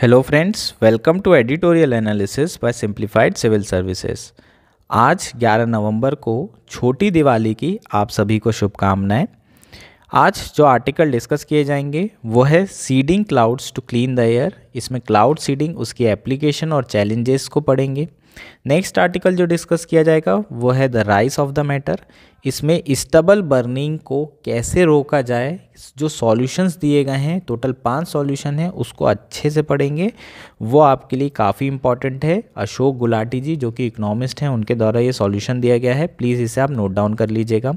Hello friends welcome to editorial analysis by simplified civil services आज 11 नवंबर को छोटी दिवाली की आप सभी को शुभकामनाएं आज जो आर्टिकल डिस्कस किए जाएंगे वो है seeding clouds to clean the air इसमें क्लाउड सीडिंग उसकी एप्लीकेशन और चैलेंजेस को पढ़ेंगे नेक्स्ट आर्टिकल जो डिस्कस किया जाएगा वो है the rice of the matter इसमें स्टबल बर्निंग को कैसे रोका जाए जो सॉल्यूशंस दिए गए हैं टोटल पांच सॉल्यूशन हैं उसको अच्छे से पढ़ेंगे वो आपके लिए काफ़ी इंपॉर्टेंट है अशोक गुलाटी जी जो कि इकोनॉमिस्ट हैं उनके द्वारा ये सॉल्यूशन दिया गया है प्लीज़ इसे आप नोट डाउन कर लीजिएगा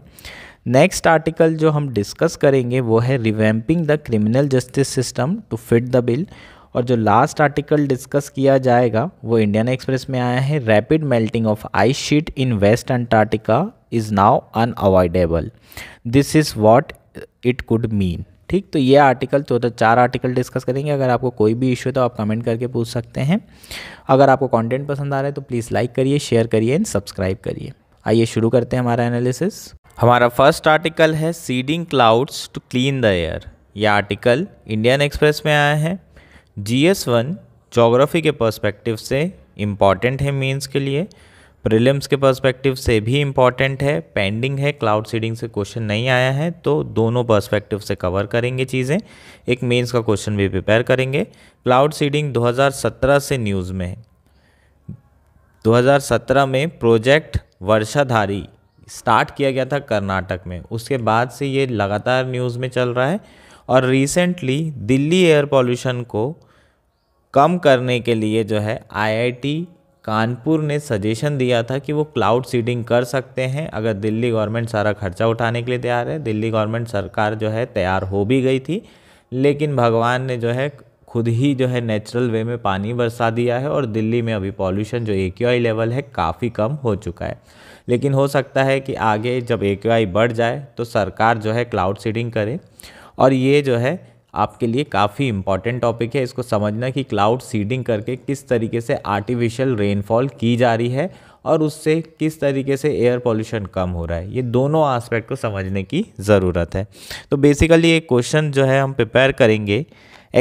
नेक्स्ट आर्टिकल जो हम डिस्कस करेंगे वो है revamping the criminal justice system to fit the bill और जो लास्ट आर्टिकल डिस्कस किया जाएगा वो इंडियन एक्सप्रेस में आया है rapid melting of ice sheet in West Antarctica is now unavoidable this is what it could mean ठीक तो ये आर्टिकल टोटल तो तो चार आर्टिकल डिस्कस करेंगे अगर आपको कोई भी इश्यू है तो आप कमेंट करके पूछ सकते हैं अगर आपको कंटेंट पसंद आ रहा है तो प्लीज़ लाइक करिए शेयर करिए एंड सब्सक्राइब करिए आइए शुरू करते हैं हमारा एनालिसिस हमारा फर्स्ट आर्टिकल है seeding clouds to clean the air यह आर्टिकल इंडियन एक्सप्रेस में आया है जी एस वन जोग्राफ़ी के पर्सपेक्टिव से इम्पॉर्टेंट है मीन्स के लिए प्रिलिम्स के पर्सपेक्टिव से भी इम्पॉर्टेंट है पेंडिंग है क्लाउड सीडिंग से क्वेश्चन नहीं आया है तो दोनों पर्सपेक्टिव से कवर करेंगे चीज़ें एक मेंस का क्वेश्चन भी प्रिपेयर करेंगे क्लाउड सीडिंग 2017 से न्यूज़ में है 2017 में प्रोजेक्ट वर्षाधारी स्टार्ट किया गया था कर्नाटक में उसके बाद से ये लगातार न्यूज़ में चल रहा है और रिसेंटली दिल्ली एयर पॉल्यूशन को कम करने के लिए जो है आईआईटी कानपुर ने सजेशन दिया था कि वो क्लाउड सीडिंग कर सकते हैं अगर दिल्ली गवर्नमेंट सारा खर्चा उठाने के लिए तैयार है दिल्ली गवर्नमेंट सरकार जो है तैयार हो भी गई थी लेकिन भगवान ने जो है खुद ही जो है नेचुरल वे में पानी बरसा दिया है और दिल्ली में अभी पॉल्यूशन जो ए लेवल है काफ़ी कम हो चुका है लेकिन हो सकता है कि आगे जब ए बढ़ जाए तो सरकार जो है क्लाउड सीडिंग करे और ये जो है आपके लिए काफ़ी इंपॉर्टेंट टॉपिक है इसको समझना कि क्लाउड सीडिंग करके किस तरीके से आर्टिफिशियल रेनफॉल की जा रही है और उससे किस तरीके से एयर पोल्यूशन कम हो रहा है ये दोनों आस्पेक्ट को समझने की ज़रूरत है तो बेसिकली एक क्वेश्चन जो है हम प्रिपेयर करेंगे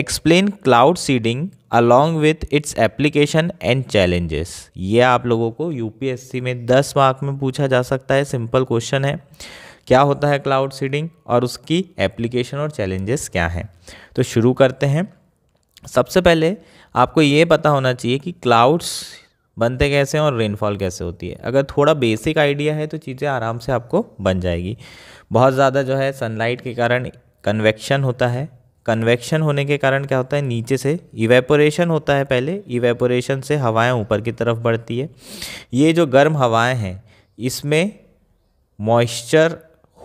explain cloud seeding along with its application and challenges ये आप लोगों को यूपीएससी में 10 मार्क में पूछा जा सकता है सिंपल क्वेश्चन है क्या होता है क्लाउड सीडिंग और उसकी एप्लीकेशन और चैलेंजेस क्या हैं तो शुरू करते हैं सबसे पहले आपको ये पता होना चाहिए कि क्लाउड्स बनते कैसे हैं और रेनफॉल कैसे होती है अगर थोड़ा बेसिक आइडिया है तो चीज़ें आराम से आपको बन जाएगी बहुत ज़्यादा जो है सनलाइट के कारण कन्वेक्शन होता है कन्वेक्शन होने के कारण क्या होता है नीचे से इवेपोरेशन होता है पहले इवेपोरेशन से हवाएं ऊपर की तरफ बढ़ती है ये जो गर्म हवाएं हैं इसमें मॉइस्चर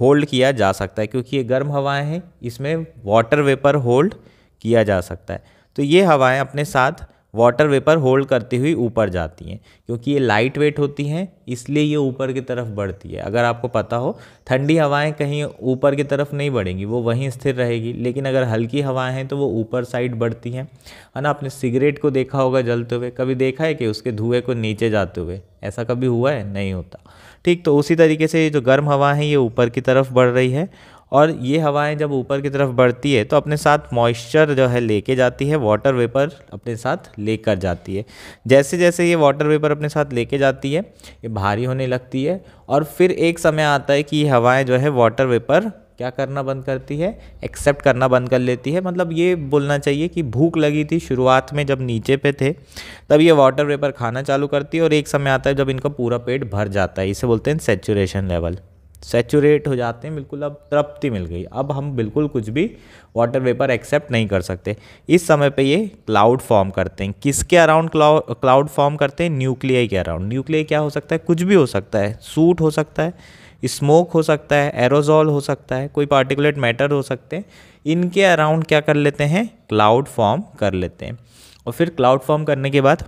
होल्ड किया जा सकता है क्योंकि ये गर्म हवाएं हैं इसमें वाटर वेपर होल्ड किया जा सकता है तो ये हवाएं अपने साथ वाटर वेपर होल्ड करती हुई ऊपर जाती हैं क्योंकि ये लाइट वेट होती हैं इसलिए ये ऊपर की तरफ बढ़ती है अगर आपको पता हो ठंडी हवाएं कहीं ऊपर की तरफ नहीं बढ़ेंगी वो वहीं स्थिर रहेगी लेकिन अगर हल्की हवाएं हैं तो वो ऊपर साइड बढ़ती हैं है ना आपने सिगरेट को देखा होगा जलते हुए कभी देखा है कि उसके धुएँ को नीचे जाते हुए ऐसा कभी हुआ है नहीं होता ठीक तो उसी तरीके से जो गर्म हवा है ये ऊपर की तरफ बढ़ रही है और ये हवाएं जब ऊपर की तरफ बढ़ती है तो अपने साथ मॉइस्चर जो है लेके जाती है वाटर वेपर अपने साथ लेकर जाती है जैसे जैसे ये वाटर वेपर अपने साथ लेके जाती है ये भारी होने लगती है और फिर एक समय आता है कि ये हवाएं जो है वाटर वेपर क्या करना बंद करती है एक्सेप्ट करना बंद कर लेती है मतलब ये बोलना चाहिए कि भूख लगी थी शुरुआत में जब नीचे पे थे तब ये वाटर वेपर खाना चालू करती है और एक समय आता है जब इनका पूरा पेट भर जाता है इसे बोलते हैं सेचुरेशन लेवल सेचुरेट हो जाते हैं बिल्कुल अब तृप्ति मिल गई अब हम बिल्कुल कुछ भी वाटर वेपर एक्सेप्ट नहीं कर सकते इस समय पे ये क्लाउड फॉर्म करते हैं किसके अराउंड क्लाउड फॉर्म करते हैं न्यूक्लियाई के अराउंड न्यूक्लियाई क्या हो सकता है कुछ भी हो सकता है सूट हो सकता है स्मोक हो सकता है एरोजॉल हो सकता है कोई पार्टिकुलेट मैटर हो सकते हैं इनके अराउंड क्या कर लेते हैं क्लाउड फॉर्म कर लेते हैं और फिर क्लाउड फॉर्म करने के बाद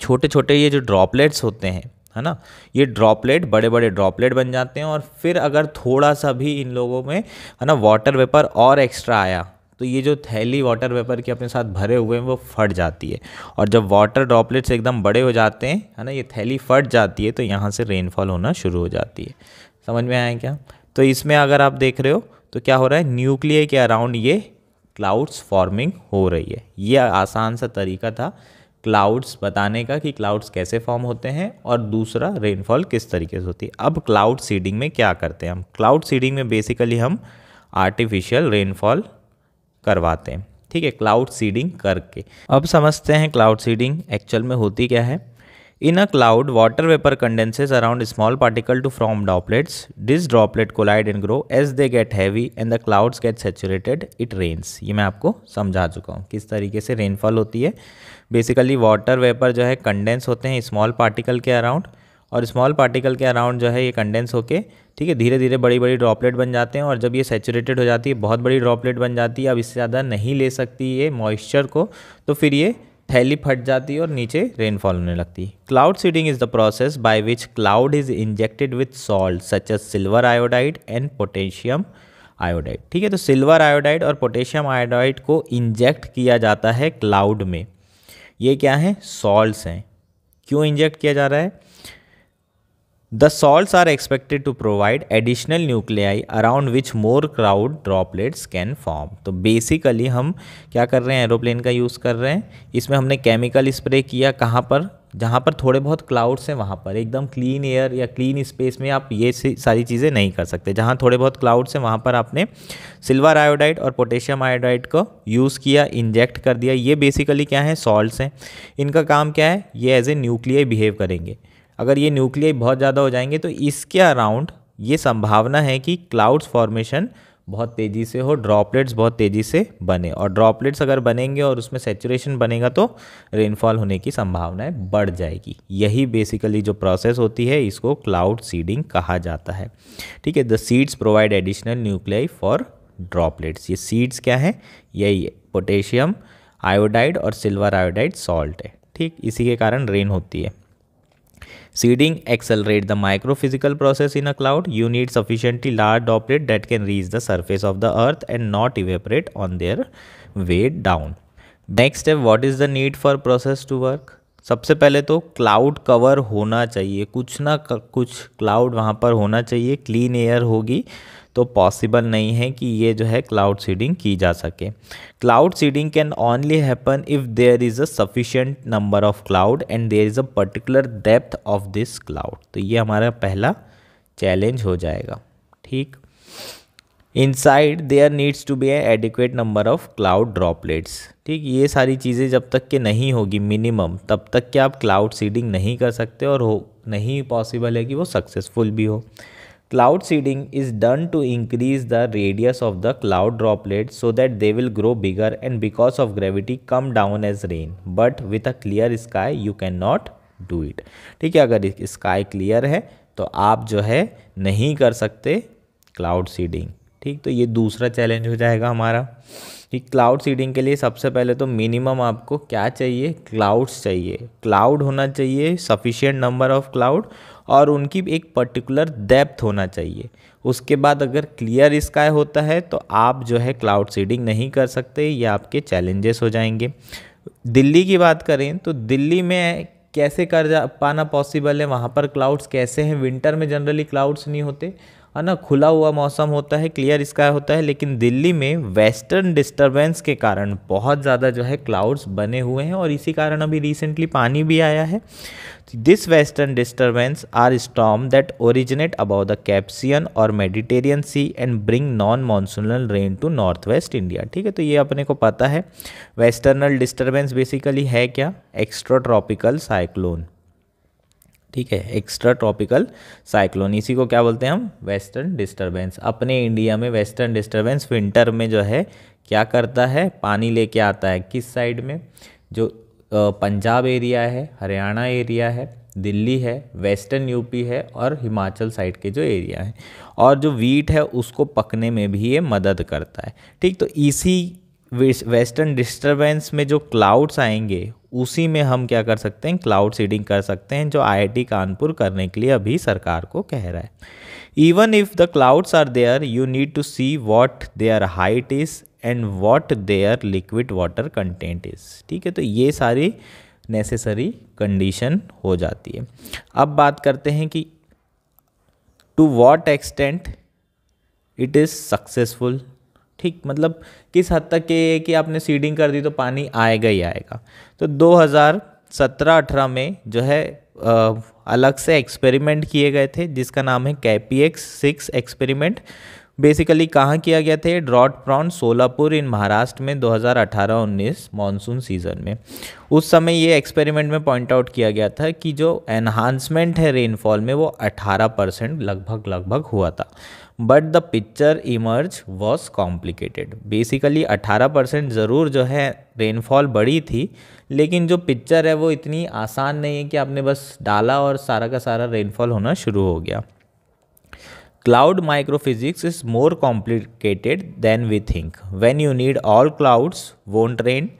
छोटे छोटे ये जो ड्रॉपलेट्स होते हैं है ना ये ड्रॉपलेट बड़े बड़े ड्रॉपलेट बन जाते हैं और फिर अगर थोड़ा सा भी इन लोगों में है ना वाटर वेपर और एक्स्ट्रा आया तो ये जो थैली वाटर वेपर के अपने साथ भरे हुए हैं वो फट जाती है और जब वाटर ड्रॉपलेट्स एकदम बड़े हो जाते हैं है ना ये थैली फट जाती है तो यहाँ से रेनफॉल होना शुरू हो जाती है समझ में आए क्या तो इसमें अगर आप देख रहे हो तो क्या हो रहा है न्यूक्लियर के अराउंड ये क्लाउड्स फॉर्मिंग हो रही है ये आसान सा तरीका था क्लाउड्स बताने का कि क्लाउड्स कैसे फॉर्म होते हैं और दूसरा रेनफॉल किस तरीके से होती है अब क्लाउड सीडिंग में क्या करते हैं हम क्लाउड सीडिंग में बेसिकली हम आर्टिफिशियल रेनफॉल करवाते हैं ठीक है क्लाउड सीडिंग करके अब समझते हैं क्लाउड सीडिंग एक्चुअल में होती क्या है in a cloud water vapour condenses around small particle to form droplets this droplet collide and grow as they get heavy and the clouds get saturated it rains ये मैं आपको समझा चुका हूँ किस तरीके से रेनफॉल होती है बेसिकली वाटर वेपर जो है कंडेंस होते हैं स्मॉल पार्टिकल के अराउंड और स्मॉल पार्टिकल के अराउंड जो है ये कंडेंस होके ठीक है धीरे धीरे बड़ी बड़ी ड्रॉपलेट बन जाते हैं और जब ये सेचुरेटेड हो जाती है बहुत बड़ी ड्रॉपलेट बन जाती है अब इससे ज़्यादा नहीं ले सकती ये मॉइस्चर को तो फिर ये थैली फट जाती है और नीचे रेनफॉल होने लगती है cloud seeding is the process by which cloud is injected with salt such as silver iodide and potassium iodide ठीक है तो सिल्वर आयोडाइड और पोटेशियम आयोडाइड को इंजेक्ट किया जाता है क्लाउड में ये क्या है सॉल्ट्स हैं क्यों इंजेक्ट किया जा रहा है The salts are expected to provide additional nuclei around which more crowd droplets can form. तो basically हम क्या कर रहे हैं एरोप्लेन का यूज़ कर रहे हैं इसमें हमने केमिकल स्प्रे किया कहाँ पर जहाँ पर थोड़े बहुत क्लाउड्स हैं वहाँ पर एकदम क्लीन एयर या क्लीन स्पेस में आप ये सारी चीज़ें नहीं कर सकते जहाँ थोड़े बहुत क्लाउड्स हैं वहाँ पर आपने सिल्वर आयोडाइड और पोटेशियम आयोडाइड को यूज़ किया इंजेक्ट कर दिया ये बेसिकली क्या है सॉल्ट्स हैं इनका काम क्या है ये एज ए न्यूक्लियर बिहेव करेंगे अगर ये न्यूक्लियाई बहुत ज़्यादा हो जाएंगे तो इसके अराउंड ये संभावना है कि क्लाउड्स फॉर्मेशन बहुत तेज़ी से हो ड्रॉपलेट्स बहुत तेज़ी से बने और ड्रॉपलेट्स अगर बनेंगे और उसमें सेचुरेशन बनेगा तो रेनफॉल होने की संभावनाएं बढ़ जाएगी यही बेसिकली जो प्रोसेस होती है इसको क्लाउड सीडिंग कहा जाता है ठीक है the seeds provide additional nuclei for droplets ये सीड्स क्या हैं यही है पोटेशियम आयोडाइड और सिल्वर आयोडाइड सॉल्ट है ठीक इसी के कारण रेन होती है Seeding accelerate the microphysical process in a cloud. You need sufficiently large droplet that can reach the surface of the earth and not evaporate on their way down. Next step what is the need for process to work सबसे पहले तो cloud cover होना चाहिए कुछ ना कुछ cloud वहाँ पर होना चाहिए क्लीन एयर होगी तो पॉसिबल नहीं है कि ये जो है क्लाउड सीडिंग की जा सके cloud seeding can only happen if there is a sufficient number of cloud and there is a particular depth of this cloud तो ये हमारा पहला चैलेंज हो जाएगा ठीक inside there needs to be adequate number of cloud droplets ठीक ये सारी चीज़ें जब तक के नहीं होगी मिनिमम तब तक के आप क्लाउड सीडिंग नहीं कर सकते और हो नहीं पॉसिबल है कि वो सक्सेसफुल भी हो Cloud seeding is done to increase the radius of the cloud droplets so that they will grow bigger and because of gravity come down as rain. But with a clear sky you cannot do it. ठीक है अगर sky clear है तो आप जो है नहीं कर सकते क्लाउड सीडिंग ठीक तो ये दूसरा चैलेंज हो जाएगा हमारा कि क्लाउड सीडिंग के लिए सबसे पहले तो मिनिमम आपको क्या चाहिए क्लाउड्स चाहिए क्लाउड होना चाहिए सफिशियंट नंबर ऑफ क्लाउड और उनकी एक पर्टिकुलर डेप्थ होना चाहिए उसके बाद अगर क्लियर स्काई होता है तो आप जो है क्लाउड सीडिंग नहीं कर सकते ये आपके चैलेंजेस हो जाएंगे दिल्ली की बात करें तो दिल्ली में कैसे कर जा पाना पॉसिबल है वहाँ पर क्लाउड्स कैसे हैं विंटर में जनरली क्लाउड्स नहीं होते અના ખુલા ہوا મોસમ હોતા હે ક્લિયર સ્કાય હોતા હે લેકિન દિલ્હી મે વેસ્ટર્ન ડિસ્ટર્બન્સ કે કારણ બહોત જ્યાદા જો હે ક્લાઉડ્સ બને ہوئے હે ઓર ઇસી કારણ અભી રીસેન્ટલી પાણી ભી આયા હે this western disturbance are storm that originate above the Caspian or Mediterranean sea and bring non monsoonal rain to north west India ઠીક હે તો યે આપને કો pata હે વેસ્ટર્નલ ડિસ્ટર્બન્સ બેસિકલી હે ક્યા એક્સ્ટ્રા ટ્રોપિકલ સાયક્લોન ठीक है एक्स्ट्रा ट्रॉपिकल साइक्लोन इसी को क्या बोलते हैं हम वेस्टर्न डिस्टर्बेंस अपने इंडिया में वेस्टर्न डिस्टर्बेंस विंटर में जो है क्या करता है पानी लेके आता है किस साइड में जो पंजाब एरिया है हरियाणा एरिया है दिल्ली है वेस्टर्न यूपी है और हिमाचल साइड के जो एरिया हैं और जो वीट है उसको पकने में भी ये मदद करता है ठीक तो इसी वेस्टर्न डिस्टरबेंस में जो क्लाउड्स आएंगे उसी में हम क्या कर सकते हैं क्लाउड सीडिंग कर सकते हैं जो आईआईटी कानपुर करने के लिए अभी सरकार को कह रहा है even if the clouds are there you need to see what their height is and what their liquid water content is ठीक है तो ये सारी नेसेसरी कंडीशन हो जाती है अब बात करते हैं कि to what extent it is successful ठीक मतलब किस हद तक के कि आपने सीडिंग कर दी तो पानी आएगा ही आएगा तो 2017-18 में जो है आ, अलग से एक्सपेरिमेंट किए गए थे जिसका नाम है CAIPEEX six experiment basically कहाँ किया गया था drought prone Solapur in Maharashtra में 2018-19 मानसून सीजन में उस समय ये एक्सपेरिमेंट में पॉइंट आउट किया गया था कि जो एनहांसमेंट है रेनफॉल में वो 18 परसेंट लगभग लगभग हुआ था but the picture emerge was complicated basically 18 percent ज़रूर जो है रेनफॉल बड़ी थी लेकिन जो पिक्चर है वो इतनी आसान नहीं है कि आपने बस डाला और सारा का सारा रेनफॉल होना शुरू हो गया cloud microphysics is more complicated than we think when you need all clouds won't rain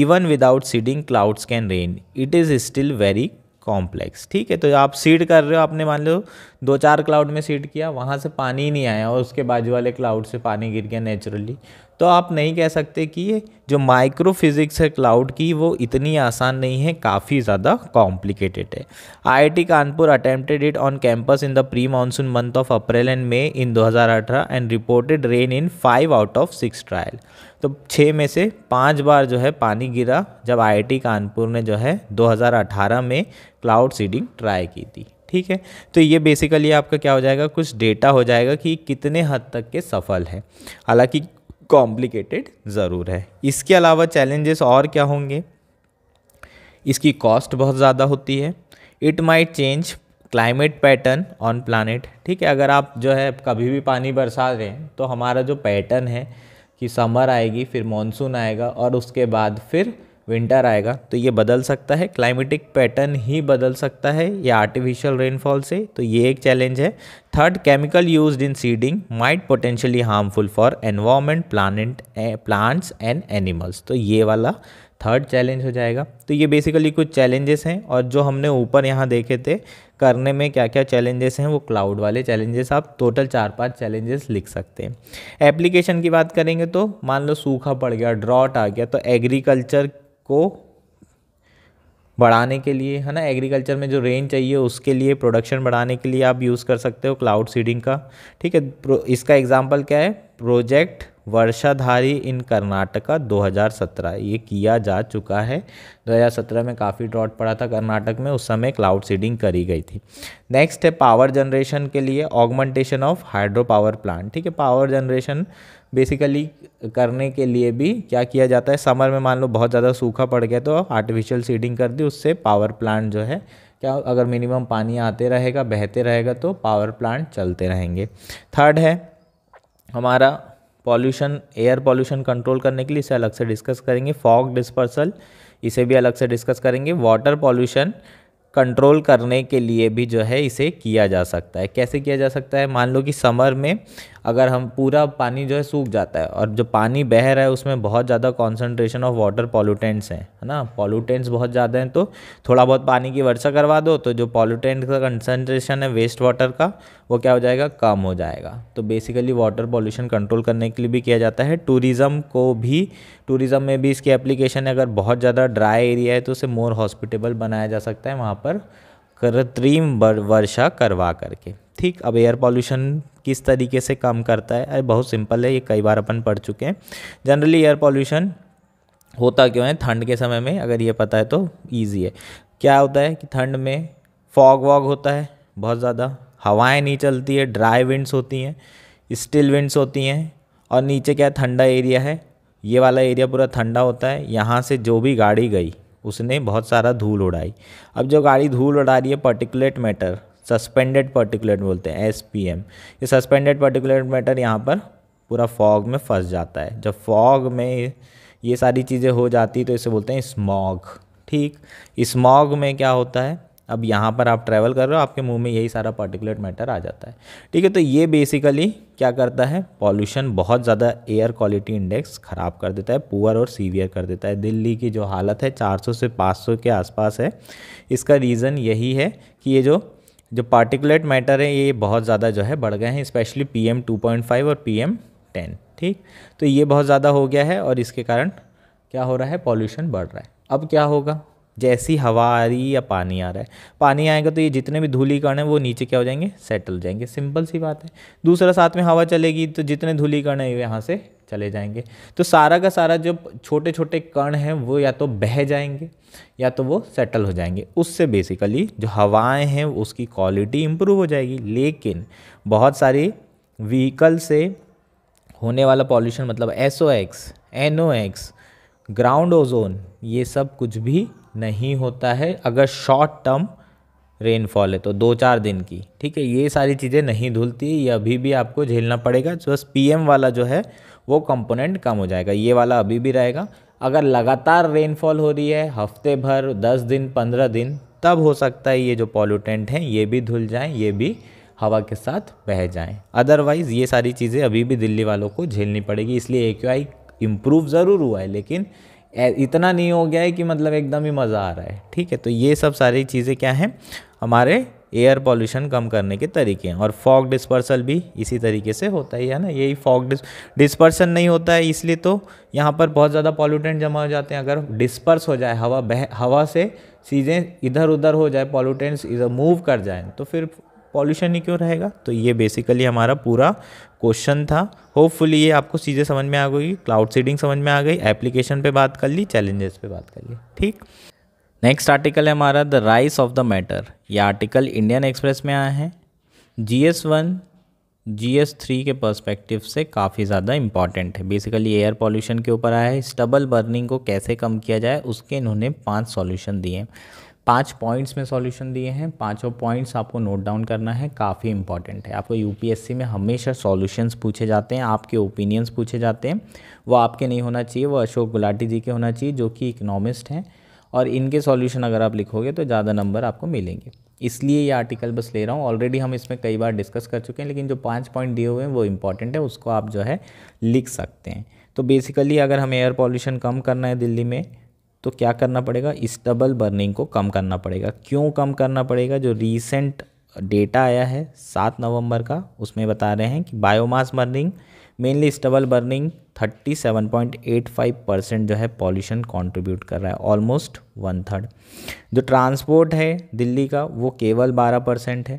even without seeding clouds can rain it is still very complex ठीक है तो आप सीड कर रहे हो आपने मान लो दो चार क्लाउड में सीड किया वहाँ से पानी नहीं आया और उसके बाजू वाले क्लाउड से पानी गिर गया नेचुरली तो आप नहीं कह सकते कि ये जो माइक्रो फिज़िक्स है क्लाउड की वो इतनी आसान नहीं है काफ़ी ज़्यादा कॉम्प्लिकेटेड है IIT Kanpur attempted it on campus in the pre monsoon month of April and May in 2018 and reported rain in five out of six trial तो छः में से पाँच बार जो है पानी गिरा जब आईआईटी कानपुर ने जो है 2018 में क्लाउड सीडिंग ट्राई की थी ठीक है तो ये बेसिकली आपका क्या हो जाएगा कुछ डेटा हो जाएगा कि कितने हद तक के सफल है हालांकि कॉम्प्लिकेटेड ज़रूर है इसके अलावा चैलेंजेस और क्या होंगे इसकी कॉस्ट बहुत ज़्यादा होती है it might change climate pattern on planet ठीक है अगर आप जो है कभी भी पानी बरसा रहे हैं तो हमारा जो पैटर्न है कि समर आएगी फिर मानसून आएगा और उसके बाद फिर विंटर आएगा तो ये बदल सकता है क्लाइमेटिक पैटर्न ही बदल सकता है या आर्टिफिशियल रेनफॉल से तो ये एक चैलेंज है third chemical used in seeding might potentially harmful for environment planet plants and animals तो ये वाला थर्ड चैलेंज हो जाएगा तो ये बेसिकली कुछ चैलेंजेस हैं और जो हमने ऊपर यहाँ देखे थे करने में क्या क्या चैलेंजेस हैं वो क्लाउड वाले चैलेंजेस आप टोटल चार पांच चैलेंजेस लिख सकते हैं एप्लीकेशन की बात करेंगे तो मान लो सूखा पड़ गया ड्रॉट आ गया तो एग्रीकल्चर को बढ़ाने के लिए है ना एग्रीकल्चर में जो रेन चाहिए उसके लिए प्रोडक्शन बढ़ाने के लिए आप यूज़ कर सकते हो क्लाउड सीडिंग का ठीक है इसका एग्जाम्पल क्या है प्रोजेक्ट वर्षाधारी इन कर्नाटका 2017 ये किया जा चुका है 2017 में काफ़ी ड्रॉट पड़ा था कर्नाटक में उस समय क्लाउड सीडिंग करी गई थी नेक्स्ट है पावर जनरेशन के लिए augmentation of hydro power plant ठीक है पावर जनरेशन बेसिकली करने के लिए भी क्या किया जाता है समर में मान लो बहुत ज़्यादा सूखा पड़ गया तो आर्टिफिशियल सीडिंग कर दी उससे पावर प्लांट जो है क्या अगर मिनिमम पानी आते रहेगा बहते रहेगा तो पावर प्लांट चलते रहेंगे थर्ड है हमारा पॉल्यूशन एयर पॉल्यूशन कंट्रोल करने के लिए इसे अलग से डिस्कस करेंगे फॉग डिस्पर्सल इसे भी अलग से डिस्कस करेंगे वाटर पॉल्यूशन कंट्रोल करने के लिए भी जो है इसे किया जा सकता है कैसे किया जा सकता है मान लो कि समर में अगर हम पूरा पानी जो है सूख जाता है और जो पानी बह रहा है उसमें बहुत ज़्यादा कॉन्सेंट्रेशन ऑफ वाटर पॉल्यूटेंट्स हैं है ना पॉल्यूटेंट्स बहुत ज़्यादा हैं तो थोड़ा बहुत पानी की वर्षा करवा दो तो जो पॉल्यूटेंट का कंसनट्रेशन है वेस्ट वाटर का वो क्या हो जाएगा कम हो जाएगा तो बेसिकली वाटर पॉल्यूशन कंट्रोल करने के लिए भी किया जाता है टूरिज़्म को भी टूरिज़्म में भी इसकी एप्लीकेशन है अगर बहुत ज़्यादा ड्राई एरिया है तो उसे मोर हॉस्पिटेबल बनाया जा सकता है वहाँ पर कृत्रिम वर्षा करवा करके ठीक अब एयर पॉल्यूशन किस तरीके से कम करता है अरे बहुत सिंपल है ये कई बार अपन पढ़ चुके हैं जनरली एयर पॉल्यूशन होता क्यों है ठंड के समय में अगर ये पता है तो ईजी है क्या होता है कि ठंड में फॉग वॉग होता है बहुत ज़्यादा हवाएं नहीं चलती है ड्राई विंड्स होती हैं स्टिल विंड्स होती हैं और नीचे क्या ठंडा एरिया है ये वाला एरिया पूरा ठंडा होता है यहाँ से जो भी गाड़ी गई उसने बहुत सारा धूल उड़ाई अब जो गाड़ी धूल उड़ा रही है पर्टिकुलेट मैटर सस्पेंडेड पर्टिकुलेट बोलते हैं एस पी एम ये सस्पेंडेड पर्टिकुलेट मैटर यहाँ पर पूरा फॉग में फंस जाता है जब फॉग में ये सारी चीज़ें हो जाती तो इसे बोलते हैं स्मॉग ठीक स्मॉग में क्या होता है अब यहाँ पर आप ट्रैवल कर रहे हो आपके मुंह में यही सारा पार्टिकुलेट मैटर आ जाता है ठीक है तो ये बेसिकली क्या करता है पॉल्यूशन बहुत ज़्यादा एयर क्वालिटी इंडेक्स ख़राब कर देता है पुअर और सीवियर कर देता है दिल्ली की जो हालत है 400 से 500 के आसपास है इसका रीज़न यही है कि ये जो जो पार्टिकुलेट मैटर है ये बहुत ज़्यादा जो है बढ़ गए हैं स्पेशली पी एम और पी एम ठीक तो ये बहुत ज़्यादा हो गया है और इसके कारण क्या हो रहा है पॉल्यूशन बढ़ रहा है अब क्या होगा जैसी हवा आ रही है या पानी आ रहा है पानी आएगा तो ये जितने भी धूलीकण हैं वो नीचे क्या हो जाएंगे सेटल जाएंगे सिंपल सी बात है दूसरा साथ में हवा चलेगी तो जितने धूलीकण हैं यहाँ से चले जाएंगे तो सारा का सारा जो छोटे छोटे कण हैं वो या तो बह जाएंगे या तो वो सेटल हो जाएंगे उससे बेसिकली जो हवाएं हैं उसकी क्वालिटी इम्प्रूव हो जाएगी लेकिन बहुत सारी व्हीकल से होने वाला पॉल्यूशन मतलब S O X N O X ground ozone ये सब कुछ भी नहीं होता है अगर शॉर्ट टर्म रेनफॉल है तो दो चार दिन की ठीक है ये सारी चीज़ें नहीं धुलती ये अभी भी आपको झेलना पड़ेगा बस पीएम वाला जो है वो कंपोनेंट कम हो जाएगा ये वाला अभी भी रहेगा अगर लगातार रेनफॉल हो रही है हफ्ते भर दस दिन पंद्रह दिन तब हो सकता है ये जो पॉल्यूटेंट हैं ये भी धुल जाएँ ये भी हवा के साथ बह जाएँ अदरवाइज़ ये सारी चीज़ें अभी भी दिल्ली वालों को झेलनी पड़ेगी इसलिए ए क्यू आई इम्प्रूव ज़रूर हुआ है लेकिन इतना नहीं हो गया है कि मतलब एकदम ही मज़ा आ रहा है ठीक है तो ये सब सारी चीज़ें क्या हैं हमारे एयर पॉल्यूशन कम करने के तरीके हैं और फॉग डिस्पर्सल भी इसी तरीके से होता ही है ना यही फॉग डिस्पर्सन नहीं होता है इसलिए तो यहाँ पर बहुत ज़्यादा पॉल्यूटेंट जमा हो जाते हैं अगर डिस्पर्स हो जाए हवा बह हवा से चीज़ें इधर उधर हो जाए पॉल्यूटेंट्स इधर मूव कर जाए तो फिर पॉल्यूशन ही क्यों रहेगा तो ये बेसिकली हमारा पूरा क्वेश्चन था होपफुली ये आपको चीज़ें समझ में आ गई क्लाउड सीडिंग समझ में आ गई एप्लीकेशन पे बात कर ली चैलेंजेस पे बात कर ली ठीक नेक्स्ट आर्टिकल है हमारा the rice of the matter ये आर्टिकल इंडियन एक्सप्रेस में आया है G S one G S three के पर्सपेक्टिव से काफ़ी ज़्यादा इंपॉर्टेंट है बेसिकली एयर पॉल्यूशन के ऊपर आया है स्टबल बर्निंग को कैसे कम किया जाए उसके इन्होंने पाँच सॉल्यूशन दिए हैं पांच पॉइंट्स में सॉल्यूशन दिए हैं पांचों पॉइंट्स आपको नोट डाउन करना है काफ़ी इंपॉर्टेंट है आपको यूपीएससी में हमेशा सॉल्यूशंस पूछे जाते हैं आपके ओपिनियंस पूछे जाते हैं वो आपके नहीं होना चाहिए वो अशोक गुलाटी जी के होना चाहिए जो कि इकनॉमिस्ट हैं और इनके सॉल्यूशन अगर आप लिखोगे तो ज़्यादा नंबर आपको मिलेंगे इसलिए ये आर्टिकल बस ले रहा हूँ ऑलरेडी हम इसमें कई बार डिस्कस कर चुके हैं लेकिन जो पाँच पॉइंट दिए हुए हैं वो इम्पॉर्टेंट है उसको आप जो है लिख सकते हैं तो बेसिकली अगर हमें एयर पॉल्यूशन कम करना है दिल्ली में तो क्या करना पड़ेगा स्टबल बर्निंग को कम करना पड़ेगा क्यों कम करना पड़ेगा जो रीसेंट डेटा आया है सात नवंबर का उसमें बता रहे हैं कि biomass burning mainly stubble burning 37.85 percent जो है पॉल्यूशन कंट्रीब्यूट कर रहा है ऑलमोस्ट वन थर्ड जो ट्रांसपोर्ट है दिल्ली का वो केवल 12 परसेंट है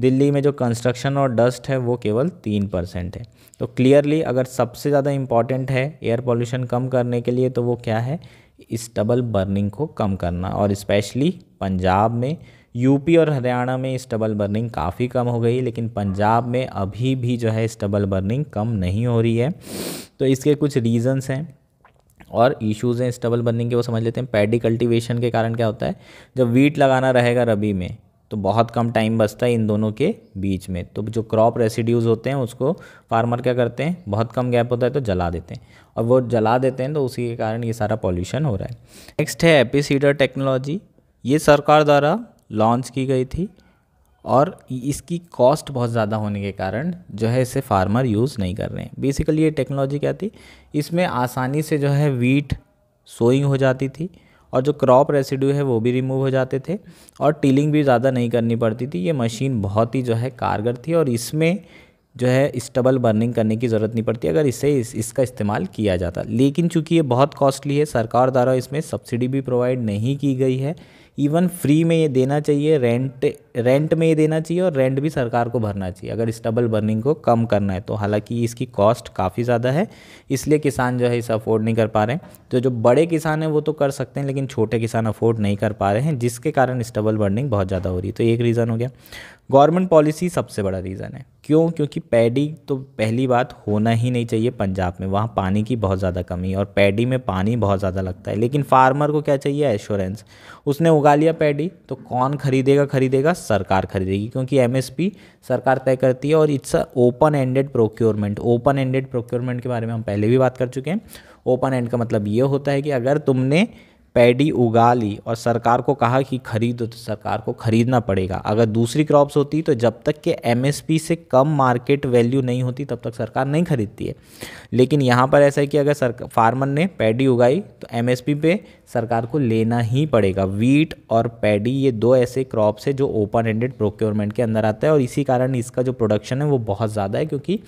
दिल्ली में जो कंस्ट्रक्शन और डस्ट है वो केवल तीन परसेंट है तो क्लियरली अगर सबसे ज़्यादा इम्पॉर्टेंट है एयर पॉल्यूशन कम करने के लिए तो वो क्या है स्टबल बर्निंग को कम करना और स्पेशली पंजाब में यूपी और हरियाणा में स्टबल बर्निंग काफ़ी कम हो गई लेकिन पंजाब में अभी भी जो है स्टबल बर्निंग कम नहीं हो रही है तो इसके कुछ रीज़न्स हैं और इश्यूज़ हैं स्टबल बर्निंग के वो समझ लेते हैं पैडी कल्टीवेशन के कारण क्या होता है जब वीट लगाना रहेगा रबी में तो बहुत कम टाइम बचता है इन दोनों के बीच में तो जो क्रॉप रेसिड्यूज़ होते हैं उसको फार्मर क्या करते हैं बहुत कम गैप होता है तो जला देते हैं और वो जला देते हैं तो उसी के कारण ये सारा पॉल्यूशन हो रहा है नेक्स्ट है एपीसीडर टेक्नोलॉजी ये सरकार द्वारा लॉन्च की गई थी और इसकी कॉस्ट बहुत ज़्यादा होने के कारण जो है इसे फार्मर यूज़ नहीं कर रहे हैं बेसिकली ये टेक्नोलॉजी क्या थी इसमें आसानी से जो है वीट सोइंग हो जाती थी और जो क्रॉप रेसिड्यू है वो भी रिमूव हो जाते थे और टीलिंग भी ज़्यादा नहीं करनी पड़ती थी ये मशीन बहुत ही जो है कारगर थी और इसमें जो है स्टबल बर्निंग करने की ज़रूरत नहीं पड़ती अगर इसे इस, इसका इस्तेमाल किया जाता लेकिन चूंकि ये बहुत कॉस्टली है सरकार द्वारा इसमें सब्सिडी भी प्रोवाइड नहीं की गई है इवन फ्री में ये देना चाहिए रेंट रेंट में ये देना चाहिए और रेंट भी सरकार को भरना चाहिए अगर स्टबल बर्निंग को कम करना है तो हालांकि इसकी कॉस्ट काफ़ी ज़्यादा है इसलिए किसान जो है इसे अफोर्ड नहीं कर पा रहे हैं तो जो बड़े किसान हैं वो तो कर सकते हैं लेकिन छोटे किसान अफोर्ड नहीं कर पा रहे हैं जिसके कारण स्टबल बर्निंग बहुत ज़्यादा हो रही है तो एक रीज़न हो गया गवर्नमेंट पॉलिसी सबसे बड़ा रीज़न है क्यों क्योंकि पैडी तो पहली बात होना ही नहीं चाहिए पंजाब में वहाँ पानी की बहुत ज़्यादा कमी है और पैडी में पानी बहुत ज़्यादा लगता है लेकिन फार्मर को क्या चाहिए एश्योरेंस उसने उगा लिया पैडी तो कौन खरीदेगा खरीदेगा सरकार खरीदेगी क्योंकि एमएसपी सरकार तय करती है और it's a open ended procurement open ended procurement के बारे में हम पहले भी बात कर चुके हैं ओपन एंड का मतलब ये होता है कि अगर तुमने पैडी उगा ली और सरकार को कहा कि खरीदो तो सरकार को खरीदना पड़ेगा अगर दूसरी क्रॉप्स होती तो जब तक के एमएसपी से कम मार्केट वैल्यू नहीं होती तब तक सरकार नहीं खरीदती है लेकिन यहाँ पर ऐसा है कि अगर फार्मर ने पैडी उगाई तो एमएसपी पे सरकार को लेना ही पड़ेगा वीट और पैडी ये दो ऐसे क्रॉप्स है जो ओपन एंडेड प्रोक्योरमेंट के अंदर आता है और इसी कारण इसका जो प्रोडक्शन है वो बहुत ज़्यादा है क्योंकि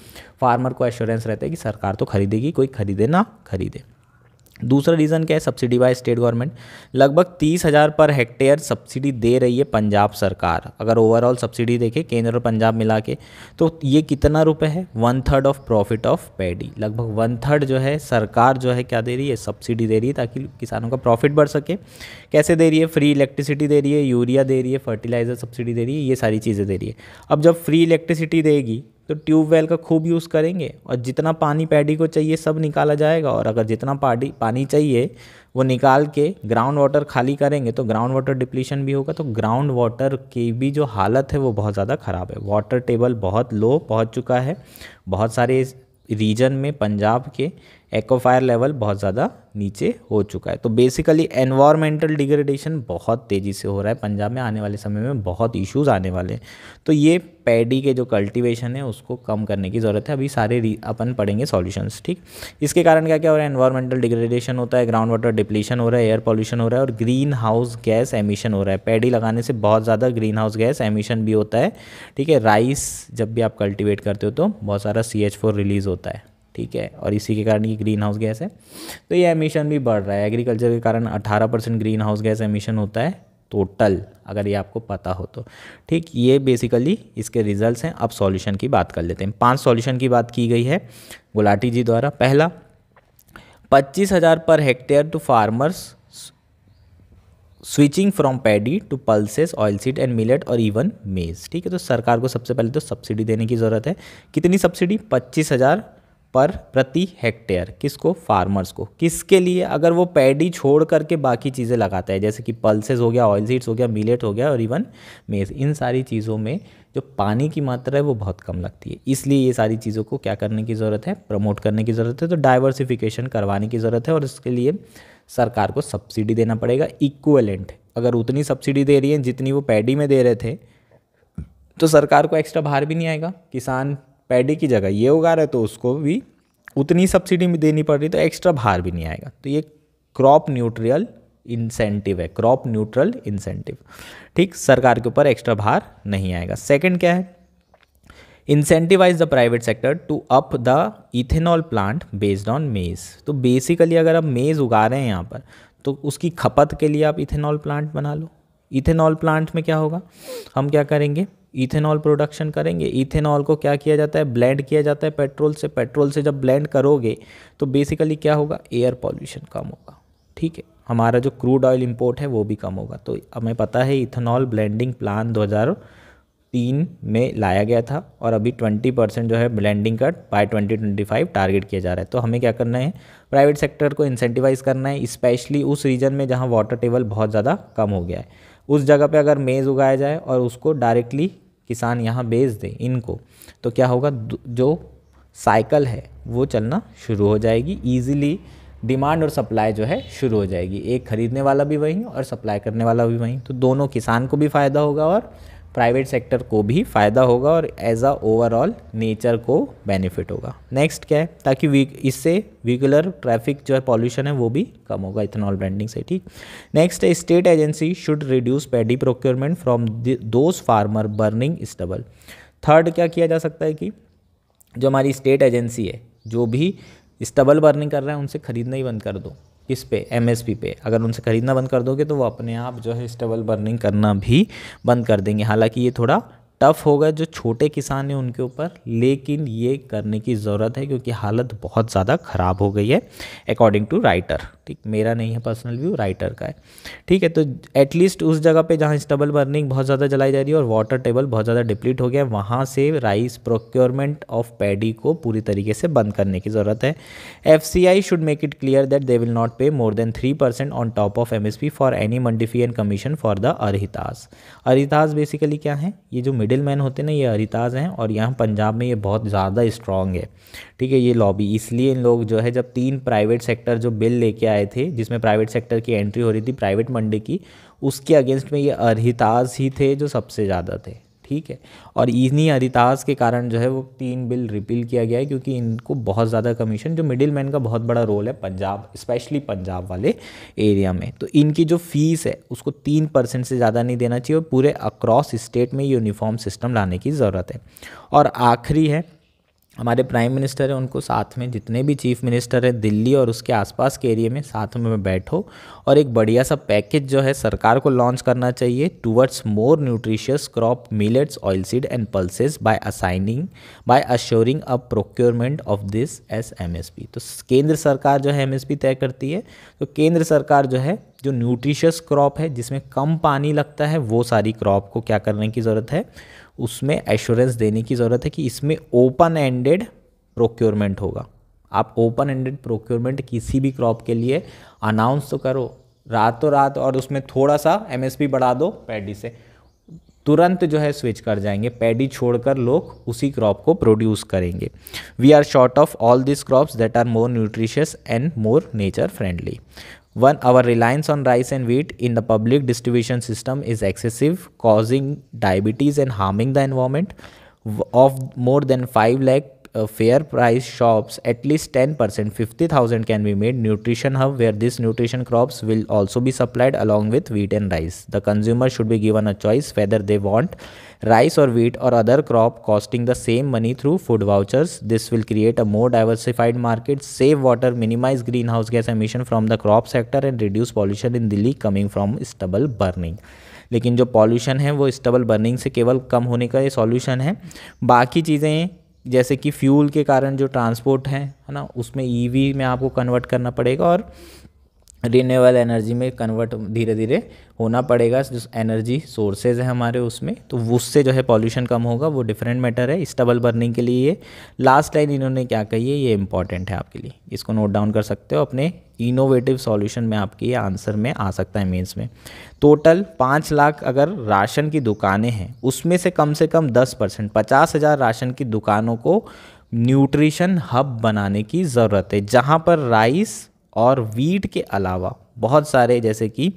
फार्मर को एश्योरेंस रहता है कि सरकार तो खरीदेगी कोई खरीदे ना खरीदे दूसरा रीज़न क्या है सब्सिडी बाय स्टेट गवर्नमेंट लगभग तीस हज़ार पर हेक्टेयर सब्सिडी दे रही है पंजाब सरकार अगर ओवरऑल सब्सिडी देखे केंद्र और पंजाब मिला के तो ये कितना रुपए है one third of profit of paddy लगभग वन थर्ड जो है सरकार जो है क्या दे रही है सब्सिडी दे रही है ताकि किसानों का प्रॉफिट बढ़ सके कैसे दे रही है फ्री इलेक्ट्रिसिटी दे रही है यूरिया दे रही है फर्टिलाइज़र सब्सिडी दे रही है ये सारी चीज़ें दे रही है अब जब फ्री इलेक्ट्रिसिटी देगी तो ट्यूबवेल का खूब यूज़ करेंगे और जितना पानी पैडी को चाहिए सब निकाला जाएगा और अगर जितना पाडी पानी चाहिए वो निकाल के ग्राउंड वाटर खाली करेंगे तो ग्राउंड वाटर डिप्लीशन भी होगा तो ग्राउंड वाटर की भी जो हालत है वो बहुत ज़्यादा ख़राब है वाटर टेबल बहुत लो पहुँच चुका है बहुत सारे रीजन में पंजाब के एक्वाफायर लेवल बहुत ज़्यादा नीचे हो चुका है तो बेसिकली एनवायरमेंटल डिग्रेडेशन बहुत तेज़ी से हो रहा है पंजाब में आने वाले समय में बहुत इश्यूज आने वाले हैं तो ये पैडी के जो कल्टीवेशन है उसको कम करने की ज़रूरत है अभी सारे अपन पढ़ेंगे सॉल्यूशंस ठीक इसके कारण क्या क्या हो रहा है एनवायरमेंटल डिग्रेडेशन होता है ग्राउंड वाटर डिप्लीशन हो रहा है एयर पॉल्यूशन हो रहा है और ग्रीन हाउस गैस एमिशन हो रहा है पैडी लगाने से बहुत ज़्यादा ग्रीन हाउस गैस एमिशन भी होता है ठीक है राइस जब भी आप कल्टिवेट करते हो तो बहुत सारा सी रिलीज़ होता है ठीक है और इसी के कारण ये ग्रीन हाउस गैस है तो ये एमिशन भी बढ़ रहा है एग्रीकल्चर के कारण अट्ठारह percent green house gas emission होता है टोटल अगर ये आपको पता हो तो ठीक ये बेसिकली इसके रिजल्ट्स हैं अब सॉल्यूशन की बात कर लेते हैं पांच सॉल्यूशन की बात की गई है गुलाटी जी द्वारा पहला पच्चीस हज़ार पर hectare to farmers switching from paddy to pulses oil seed and millet और इवन मेज ठीक है तो सरकार को सबसे पहले तो सब्सिडी देने की ज़रूरत है कितनी सब्सिडी पच्चीस हज़ार पर प्रति हेक्टेयर किसको फार्मर्स को किसके लिए अगर वो पैडी छोड़ करके बाकी चीज़ें लगाता है जैसे कि पल्सेस हो गया ऑयल सीड्स हो गया मिलेट हो गया और इवन मेज इन सारी चीज़ों में जो पानी की मात्रा है वो बहुत कम लगती है इसलिए ये सारी चीज़ों को क्या करने की ज़रूरत है प्रमोट करने की ज़रूरत है तो डाइवर्सिफिकेशन करवाने की ज़रूरत है और इसके लिए सरकार को सब्सिडी देना पड़ेगा इक्वलेंट अगर उतनी सब्सिडी दे रही है जितनी वो पैडी में दे रहे थे तो सरकार को एक्स्ट्रा भार भी नहीं आएगा किसान पैडी की जगह ये उगा रहे तो उसको भी उतनी सब्सिडी में देनी पड़ रही तो एक्स्ट्रा भार भी नहीं आएगा तो ये क्रॉप न्यूट्रियल इंसेंटिव है क्रॉप न्यूट्रल इंसेंटिव ठीक सरकार के ऊपर एक्स्ट्रा भार नहीं आएगा सेकंड क्या है incentivise the private sector to up the ethanol plant based on maize तो बेसिकली अगर आप मेज़ उगा रहे हैं यहाँ पर तो उसकी खपत के लिए आप इथेनॉल प्लांट बना लो इथेनॉल प्लांट में क्या होगा हम क्या करेंगे इथेनॉल प्रोडक्शन करेंगे इथेनॉल को क्या किया जाता है ब्लेंड किया जाता है पेट्रोल से पेट्रोल से जब ब्लेंड करोगे तो बेसिकली क्या होगा एयर पॉल्यूशन कम होगा ठीक है हमारा जो क्रूड ऑयल इम्पोर्ट है वो भी कम होगा तो हमें पता है इथेनॉल ब्लेंडिंग प्लान 2003 में लाया गया था और अभी 20 परसेंट जो है ब्लेंडिंग का बाय 2025 टारगेट किया जा रहा है तो हमें क्या करना है प्राइवेट सेक्टर को इंसेंटिवाइज़ करना है स्पेशली उस रीजन में जहाँ वाटर टेबल बहुत ज़्यादा कम हो गया है उस जगह पे अगर मेज़ उगाया जाए और उसको डायरेक्टली किसान यहाँ बेच दे इनको तो क्या होगा जो साइकिल है वो चलना शुरू हो जाएगी ईजिली डिमांड और सप्लाई जो है शुरू हो जाएगी एक खरीदने वाला भी वहीं और सप्लाई करने वाला भी वहीं तो दोनों किसान को भी फ़ायदा होगा और प्राइवेट सेक्टर को भी फ़ायदा होगा और एज आ ओवरऑल नेचर को बेनिफिट होगा नेक्स्ट क्या है ताकि इससे व्हीकुलर ट्रैफिक जो है पॉल्यूशन है वो भी कम होगा इथेनॉल ब्रांडिंग से ठीक नेक्स्ट है state agency should reduce paddy procurement from those farmer burning stubble third क्या किया जा सकता है कि जो हमारी स्टेट एजेंसी है जो भी स्टबल बर्निंग कर रहे हैं उनसे खरीदना ही बंद कर दो किस पे एम पे अगर उनसे ख़रीदना बंद कर दोगे तो वो अपने आप जो है स्टबल बर्निंग करना भी बंद कर देंगे हालांकि ये थोड़ा टफ होगा जो छोटे किसान हैं उनके ऊपर लेकिन ये करने की ज़रूरत है क्योंकि हालत बहुत ज़्यादा ख़राब हो गई है अकॉर्डिंग टू राइटर ठीक मेरा नहीं है पर्सनल व्यू राइटर का है ठीक है तो एटलीस्ट उस जगह पे जहाँ स्टबल बर्निंग बहुत ज़्यादा जलाई जा रही है और वाटर टेबल बहुत ज़्यादा डिप्लीट हो गया है वहाँ से राइस प्रोक्योरमेंट ऑफ पैडी को पूरी तरीके से बंद करने की ज़रूरत है F C I should make it clear that they will not pay more than three percent on top of M S P for any mandi fee and commission for the अरहिताज अरहिताज बेसिकली क्या है ये जो मिडिल मैन होते ना ये हरिताज हैं और यहाँ पंजाब में ये बहुत ज़्यादा स्ट्रॉन्ग है ठीक है ये लॉबी इसलिए इन लोग जो है जब तीन प्राइवेट सेक्टर जो बिल लेके आए थे जिसमें प्राइवेट सेक्टर की एंट्री हो रही थी प्राइवेट मंडी की उसके अगेंस्ट में ये अरहिताज ही थे जो सबसे ज़्यादा थे ठीक है और इन्हीं अदिताज के कारण जो है वो तीन बिल रिपील किया गया है क्योंकि इनको बहुत ज़्यादा कमीशन जो मिडिल मैन का बहुत बड़ा रोल है पंजाब स्पेशली पंजाब वाले एरिया में तो इनकी जो फीस है उसको तीन परसेंट से ज़्यादा नहीं देना चाहिए और पूरे अक्रॉस स्टेट में यूनिफॉर्म सिस्टम लाने की ज़रूरत है और आखिरी है हमारे प्राइम मिनिस्टर हैं उनको साथ में जितने भी चीफ मिनिस्टर हैं दिल्ली और उसके आसपास के एरिए में साथ में बैठो और एक बढ़िया सा पैकेज जो है सरकार को लॉन्च करना चाहिए towards more nutritious crop millets oilseed and pulses by assigning by assuring a procurement of this S M S P तो केंद्र सरकार जो है एम एस पी तय करती है तो केंद्र सरकार जो है जो न्यूट्रिशियस क्रॉप है जिसमें कम पानी लगता है वो सारी क्रॉप को क्या करने की ज़रूरत है उसमें एश्योरेंस देने की ज़रूरत है कि इसमें ओपन एंडेड प्रोक्योरमेंट होगा आप ओपन एंडेड प्रोक्योरमेंट किसी भी क्रॉप के लिए अनाउंस तो करो रातों रात और उसमें थोड़ा सा एमएसपी बढ़ा दो पैडी से तुरंत जो है स्विच कर जाएंगे पैडी छोड़कर लोग उसी क्रॉप को प्रोड्यूस करेंगे we are short of all this crops that are more nutritious and more nature friendly One, our reliance on rice and wheat in the public distribution system is excessive, causing diabetes and harming the environment. Of more than 5 lakh fair price shops at least ten percent fifty thousand can be made nutrition hub where this nutrition crops will also भी supplied along with wheat and rice the consumer should be given a choice whether they want rice और wheat और other crop costing the same money through food vouchers this will create a more diversified market save water minimise green house gas emission from the crop sector and reduce pollution in Delhi coming from stubble burning लेकिन जो pollution है वो stubble burning से केवल कम होने का ये solution है बाकी चीज़ें जैसे कि फ्यूल के कारण जो ट्रांसपोर्ट है है ना उसमें ईवी e में आपको कन्वर्ट करना पड़ेगा और रिन्यूएबल एनर्जी में कन्वर्ट धीरे धीरे होना पड़ेगा जो एनर्जी सोर्सेज है हमारे उसमें तो उससे जो है पॉल्यूशन कम होगा वो डिफरेंट मैटर है स्टबल बर्निंग के लिए ये लास्ट लाइन इन्होंने क्या कही है ये इंपॉर्टेंट है आपके लिए इसको नोट डाउन कर सकते हो अपने इनोवेटिव सॉल्यूशन में आपके ये आंसर में आ सकता है मीन्स में टोटल पाँच लाख अगर राशन की दुकानें हैं उसमें से कम से कम दस परसेंट पचास हज़ार राशन की दुकानों को न्यूट्रिशन हब बनाने की ज़रूरत है जहाँ पर राइस और वीट के अलावा बहुत सारे जैसे कि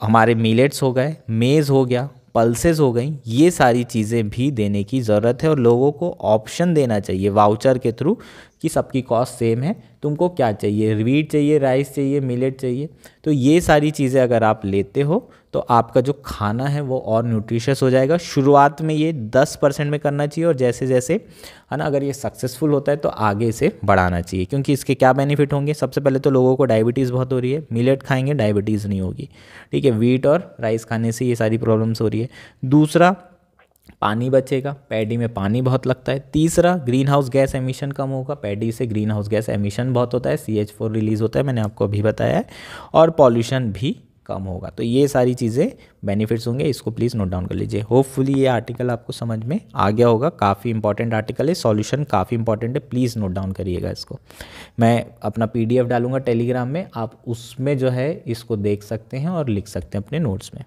हमारे मिलेट्स हो गए मेज़ हो गया पल्सेस हो गई ये सारी चीज़ें भी देने की ज़रूरत है और लोगों को ऑप्शन देना चाहिए वाउचर के थ्रू कि सबकी कॉस्ट सेम है तुमको क्या चाहिए वीट चाहिए राइस चाहिए मिलेट चाहिए तो ये सारी चीज़ें अगर आप लेते हो तो आपका जो खाना है वो और न्यूट्रिशियस हो जाएगा शुरुआत में ये दस परसेंट में करना चाहिए और जैसे जैसे है ना अगर ये सक्सेसफुल होता है तो आगे इसे बढ़ाना चाहिए क्योंकि इसके क्या बेनिफिट होंगे सबसे पहले तो लोगों को डायबिटीज़ बहुत हो रही है मिलेट खाएंगे डायबिटीज़ नहीं होगी ठीक है वीट और राइस खाने से ये सारी प्रॉब्लम्स हो रही है दूसरा पानी बचेगा पैडी में पानी बहुत लगता है तीसरा ग्रीन हाउस गैस एमिशन कम होगा पैडी से ग्रीन हाउस गैस एमिशन बहुत होता है सी एच फोर रिलीज़ होता है मैंने आपको अभी बताया है और पॉल्यूशन भी कम होगा तो ये सारी चीज़ें बेनिफिट्स होंगे इसको प्लीज़ नोट डाउन कर लीजिए होपफुली ये आर्टिकल आपको समझ में आ गया होगा काफ़ी इंपॉर्टेंट आर्टिकल है सॉल्यूशन काफ़ी इंपॉर्टेंट है प्लीज़ नोट डाउन करिएगा इसको मैं अपना पीडीएफ डालूंगा टेलीग्राम में आप उसमें जो है इसको देख सकते हैं और लिख सकते हैं अपने नोट्स में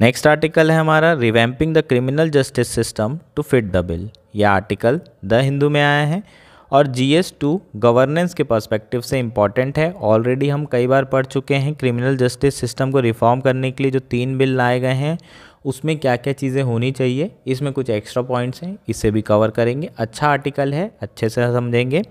नेक्स्ट आर्टिकल है हमारा revamping the criminal justice system to fit the bill यह आर्टिकल द हिंदू में आया है और जी एस टू गवर्नेंस के पर्सपेक्टिव से इम्पॉर्टेंट है ऑलरेडी हम कई बार पढ़ चुके हैं क्रिमिनल जस्टिस सिस्टम को रिफॉर्म करने के लिए जो तीन बिल लाए गए हैं उसमें क्या क्या चीज़ें होनी चाहिए इसमें कुछ एक्स्ट्रा पॉइंट्स हैं इसे भी कवर करेंगे अच्छा आर्टिकल है अच्छे से समझेंगे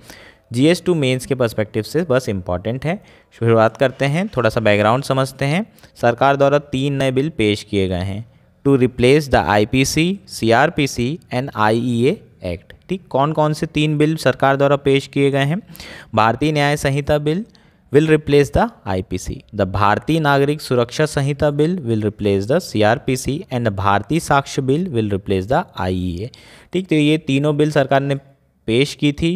जी एस टू मेन्स के पर्सपेक्टिव से बस इम्पॉर्टेंट है शुरुआत करते हैं थोड़ा सा बैकग्राउंड समझते हैं सरकार द्वारा तीन नए बिल पेश किए गए हैं to replace the I P C C R P C and I E A act ठीक कौन कौन से तीन बिल सरकार द्वारा पेश किए गए हैं Bharatiya Nyaya Sanhita bill will replace the IPC. The Bharti Nagrik Suraksha Sanhita Bill will replace the CRPC and the Bharatiya साक्ष्य रिप्लेस द आई ई ए ठीक तो ये तीनों बिल सरकार ने पेश की थी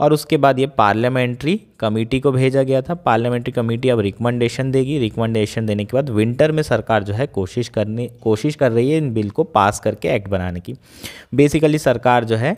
और उसके बाद ये पार्लियामेंट्री कमेटी को भेजा गया था पार्लियामेंट्री कमेटी अब रिकमेंडेशन देगी रिकमेंडेशन देने के बाद विंटर में सरकार जो है कोशिश करने कोशिश कर रही है इन बिल को पास करके एक्ट बनाने की बेसिकली सरकार जो है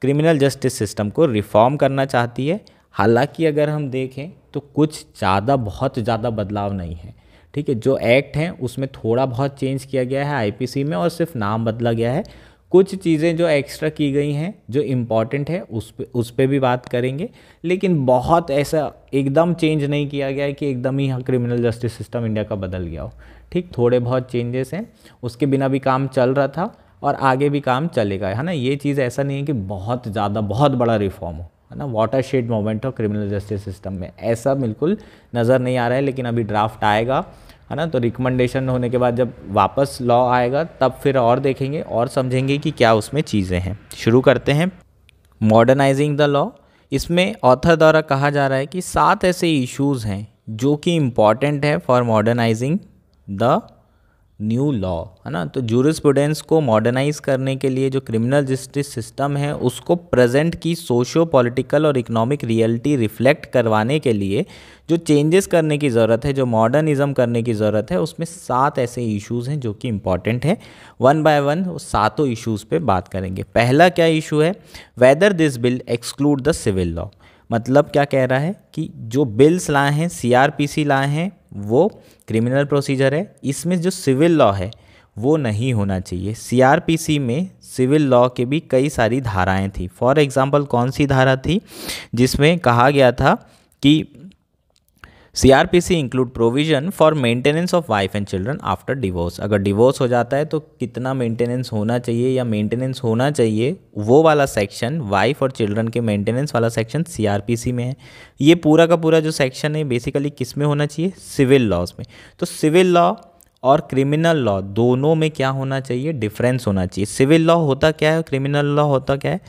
क्रिमिनल जस्टिस सिस्टम को रिफॉर्म करना चाहती है हालांकि अगर हम देखें तो कुछ ज़्यादा बहुत ज़्यादा बदलाव नहीं है ठीक है जो एक्ट हैं उसमें थोड़ा बहुत चेंज किया गया है आईपीसी में और सिर्फ नाम बदला गया है कुछ चीज़ें जो एक्स्ट्रा की गई हैं जो इम्पॉर्टेंट है उस पर उस पर भी बात करेंगे लेकिन बहुत ऐसा एकदम चेंज नहीं किया गया है कि एकदम ही क्रिमिनल जस्टिस सिस्टम इंडिया का बदल गया हो ठीक थोड़े बहुत चेंजेस हैं उसके बिना भी काम चल रहा था और आगे भी काम चलेगा है ना ये चीज़ ऐसा नहीं है कि बहुत ज़्यादा बहुत बड़ा रिफॉर्म हो है ना वाटर शेड मोमेंट हो क्रिमिनल जस्टिस सिस्टम में ऐसा बिल्कुल नज़र नहीं आ रहा है लेकिन अभी ड्राफ्ट आएगा है ना तो रिकमेंडेशन होने के बाद जब वापस लॉ आएगा तब फिर और देखेंगे और समझेंगे कि क्या उसमें चीज़ें हैं शुरू करते हैं मॉडर्नाइजिंग द लॉ इसमें ऑथर द्वारा कहा जा रहा है कि सात ऐसे इश्यूज़ हैं जो कि इम्पॉर्टेंट है for modernising the new law है ना तो जूरिस्प्रूडेंस को मॉडर्नाइज करने के लिए जो क्रिमिनल जस्टिस सिस्टम है उसको प्रेजेंट की सोशियो पॉलिटिकल और इकोनॉमिक रियलिटी रिफ्लेक्ट करवाने के लिए जो चेंजेस करने की ज़रूरत है जो मॉडर्निज़म करने की ज़रूरत है उसमें सात ऐसे इश्यूज़ हैं जो कि इम्पॉर्टेंट हैं वन बाय वन सातों इशूज़ पर बात करेंगे पहला क्या इशू है whether this bill exclude the civil law मतलब क्या कह रहा है कि जो बिल्स लाए हैं सी लाए हैं वो क्रिमिनल प्रोसीजर है इसमें जो सिविल लॉ है वो नहीं होना चाहिए सीआरपीसी में सिविल लॉ के भी कई सारी धाराएं थी फॉर एग्जांपल कौन सी धारा थी जिसमें कहा गया था कि CRPC include provision for maintenance of wife and children after divorce अगर डिवोर्स हो जाता है तो कितना maintenance होना चाहिए या maintenance होना चाहिए वो वाला सेक्शन वाइफ और चिल्ड्रन के maintenance वाला सेक्शन सी में है ये पूरा का पूरा जो सेक्शन है बेसिकली किस में होना चाहिए सिविल लॉज में तो सिविल लॉ और क्रिमिनल लॉ दोनों में क्या होना चाहिए डिफरेंस होना चाहिए सिविल लॉ होता क्या है क्रिमिनल लॉ होता क्या है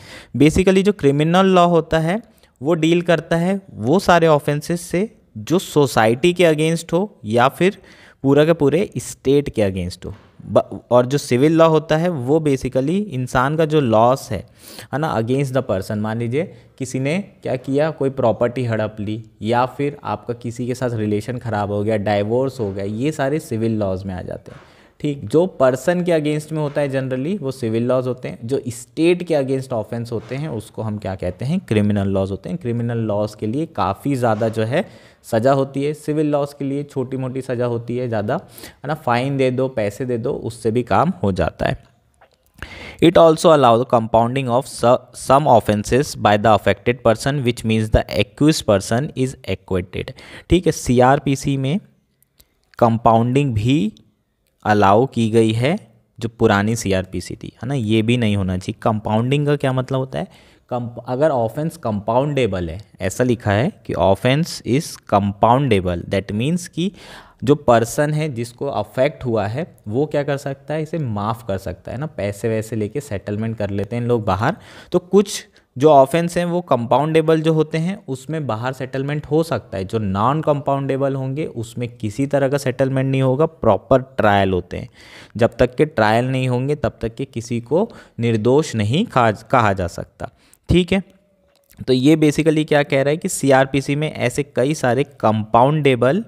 बेसिकली जो क्रिमिनल लॉ होता है वो डील करता है वो सारे ऑफेंसेस से जो सोसाइटी के अगेंस्ट हो या फिर पूरा के पूरे स्टेट के अगेंस्ट हो और जो सिविल लॉ होता है वो बेसिकली इंसान का जो लॉस है है ना अगेंस्ट द पर्सन मान लीजिए किसी ने क्या किया कोई प्रॉपर्टी हड़प ली या फिर आपका किसी के साथ रिलेशन ख़राब हो गया डाइवोर्स हो गया ये सारे सिविल लॉज में आ जाते हैं ठीक जो पर्सन के अगेंस्ट में होता है जनरली वो सिविल लॉज होते हैं जो स्टेट के अगेंस्ट ऑफेंस होते हैं उसको हम क्या कहते हैं क्रिमिनल लॉज होते हैं क्रिमिनल लॉज के लिए काफ़ी ज़्यादा जो है सज़ा होती है सिविल लॉस के लिए छोटी मोटी सज़ा होती है ज़्यादा है ना फाइन दे दो पैसे दे दो उससे भी काम हो जाता है it also allow the compounding of some offences by the affected person which means the accused person is acquitted ठीक है सीआरपीसी में कंपाउंडिंग भी अलाउ की गई है जो पुरानी सीआरपीसी थी है ना ये भी नहीं होना चाहिए कंपाउंडिंग का क्या मतलब होता है अगर ऑफेंस कंपाउंडेबल है ऐसा लिखा है कि offence is compoundable that means कि जो पर्सन है जिसको अफेक्ट हुआ है वो क्या कर सकता है इसे माफ़ कर सकता है ना पैसे वैसे लेके सेटलमेंट कर लेते हैं लोग बाहर तो कुछ जो ऑफेंस हैं वो कंपाउंडेबल जो होते हैं उसमें बाहर सेटलमेंट हो सकता है जो नॉन कंपाउंडेबल होंगे उसमें किसी तरह का सेटलमेंट नहीं होगा प्रॉपर ट्रायल होते हैं जब तक के ट्रायल नहीं होंगे तब तक के किसी को निर्दोष नहीं कहा जा सकता ठीक है तो ये बेसिकली क्या कह रहा है कि सीआरपीसी में ऐसे कई सारे कंपाउंडेबल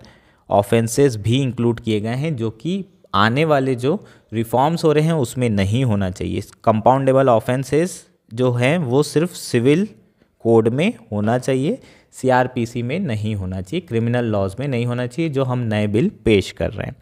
ऑफेंसेस भी इंक्लूड किए गए हैं जो कि आने वाले जो रिफॉर्म्स हो रहे हैं उसमें नहीं होना चाहिए कंपाउंडेबल ऑफेंसेस जो हैं वो सिर्फ सिविल कोड में होना चाहिए सीआरपीसी में नहीं होना चाहिए क्रिमिनल लॉज में नहीं होना चाहिए जो हम नए बिल पेश कर रहे हैं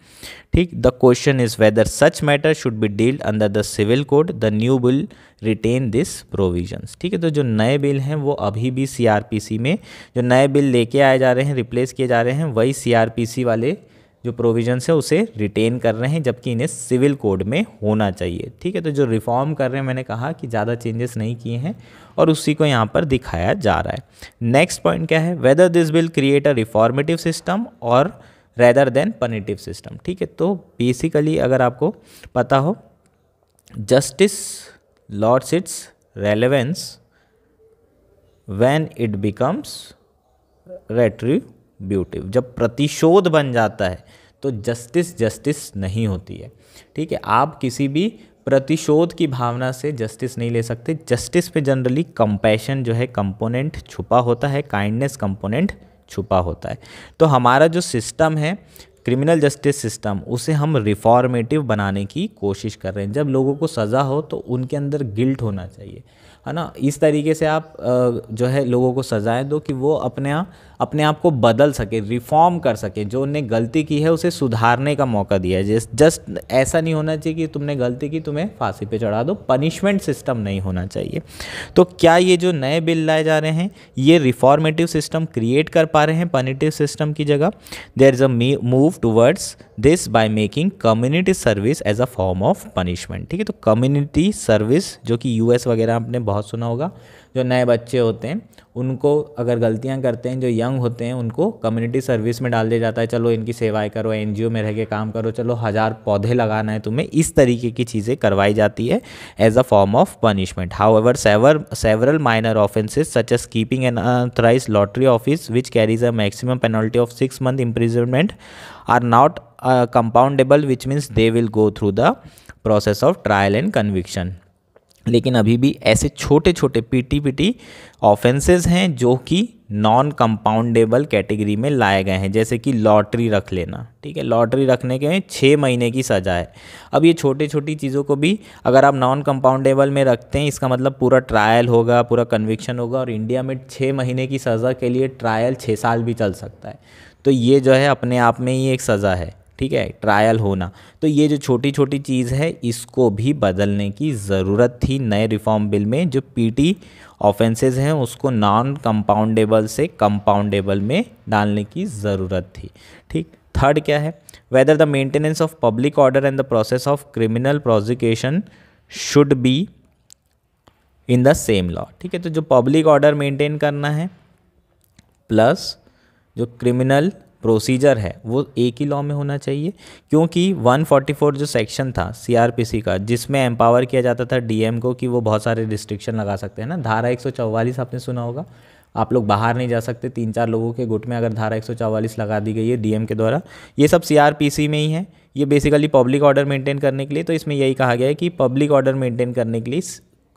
ठीक the question is whether such matter should be dealt under the civil code the new bill retain this provisions ठीक है तो जो नए बिल हैं वो अभी भी सीआरपीसी में जो नए बिल लेके आए जा रहे हैं रिप्लेस किए जा रहे हैं वही सीआरपीसी वाले जो प्रोविजंस है उसे रिटेन कर रहे हैं जबकि इन्हें सिविल कोड में होना चाहिए ठीक है तो जो रिफॉर्म कर रहे हैं मैंने कहा कि ज़्यादा चेंजेस नहीं किए हैं और उसी को यहाँ पर दिखाया जा रहा है नेक्स्ट पॉइंट क्या है whether this will create a reformative system और रेदर देन पनिटिव सिस्टम ठीक है तो बेसिकली अगर आपको पता हो justice loses its relevance when it becomes retributive जब प्रतिशोध बन जाता है तो जस्टिस जस्टिस नहीं होती है ठीक है आप किसी भी प्रतिशोध की भावना से जस्टिस नहीं ले सकते जस्टिस पे जनरली कंपैशन जो है कंपोनेंट छुपा होता है काइंडनेस कंपोनेंट छुपा होता है तो हमारा जो सिस्टम है क्रिमिनल जस्टिस सिस्टम उसे हम रिफॉर्मेटिव बनाने की कोशिश कर रहे हैं जब लोगों को सज़ा हो तो उनके अंदर गिल्ट होना चाहिए है ना इस तरीके से आप जो है लोगों को सजाएं दो कि वो अपने अपने आप को बदल सके रिफॉर्म कर सके जो उनने गलती की है उसे सुधारने का मौका दिया है जस्ट ऐसा नहीं होना चाहिए कि तुमने गलती की तुम्हें फांसी पे चढ़ा दो पनिशमेंट सिस्टम नहीं होना चाहिए तो क्या ये जो नए बिल लाए जा रहे हैं ये रिफॉर्मेटिव सिस्टम क्रिएट कर पा रहे हैं पनिटिव सिस्टम की जगह there is a move towards this by making community service as a form of punishment ठीक है तो कम्युनिटी सर्विस जो कि यूएस वगैरह आपने बहुत सुना होगा जो नए बच्चे होते हैं उनको अगर गलतियां करते हैं जो यंग होते हैं उनको कम्युनिटी सर्विस में डाल दिया जाता है चलो इनकी सेवाएं करो एनजीओ में रह के काम करो चलो हज़ार पौधे लगाना है तुम्हें इस तरीके की चीज़ें करवाई जाती है as a form of punishment however sever several minor offences such as keeping an unauthorised lottery office which carries a maximum penalty of six month imprisonment are not compoundable which means they will go through the process of trial and conviction लेकिन अभी भी ऐसे छोटे छोटे PT PT offences हैं जो कि non compoundable category में लाए गए हैं जैसे कि लॉटरी रख लेना ठीक है लॉटरी रखने के छः महीने की सज़ा है अब ये छोटी छोटी चीज़ों को भी अगर आप नॉन कंपाउंडेबल में रखते हैं इसका मतलब पूरा ट्रायल होगा पूरा कन्विक्शन होगा और इंडिया में छः महीने की सज़ा के लिए ट्रायल छः साल भी चल सकता है तो ये जो है अपने आप में ही एक सज़ा है ठीक है ट्रायल होना तो ये जो छोटी छोटी चीज़ है इसको भी बदलने की ज़रूरत थी नए रिफॉर्म बिल में जो पीटी ऑफेंसेस हैं उसको नॉन कंपाउंडेबल से कंपाउंडेबल में डालने की ज़रूरत थी ठीक थर्ड क्या है whether the maintenance of public order and the process of criminal prosecution should be in the same law ठीक है तो जो पब्लिक ऑर्डर मेंटेन करना है प्लस जो क्रिमिनल प्रोसीजर है वो एक ही लॉ में होना चाहिए क्योंकि 144 जो सेक्शन था सीआरपीसी का जिसमें एम्पावर किया जाता था डीएम को कि वो बहुत सारे रिस्ट्रिक्शन लगा सकते हैं ना धारा एक आपने सुना होगा आप लोग बाहर नहीं जा सकते तीन चार लोगों के गुट में अगर धारा एक लगा दी गई है डीएम के द्वारा ये सब सी में ही है ये बेसिकली पब्लिक ऑर्डर मेंटेन करने के लिए तो इसमें यही कहा गया है कि पब्लिक ऑर्डर मेंटेन करने के लिए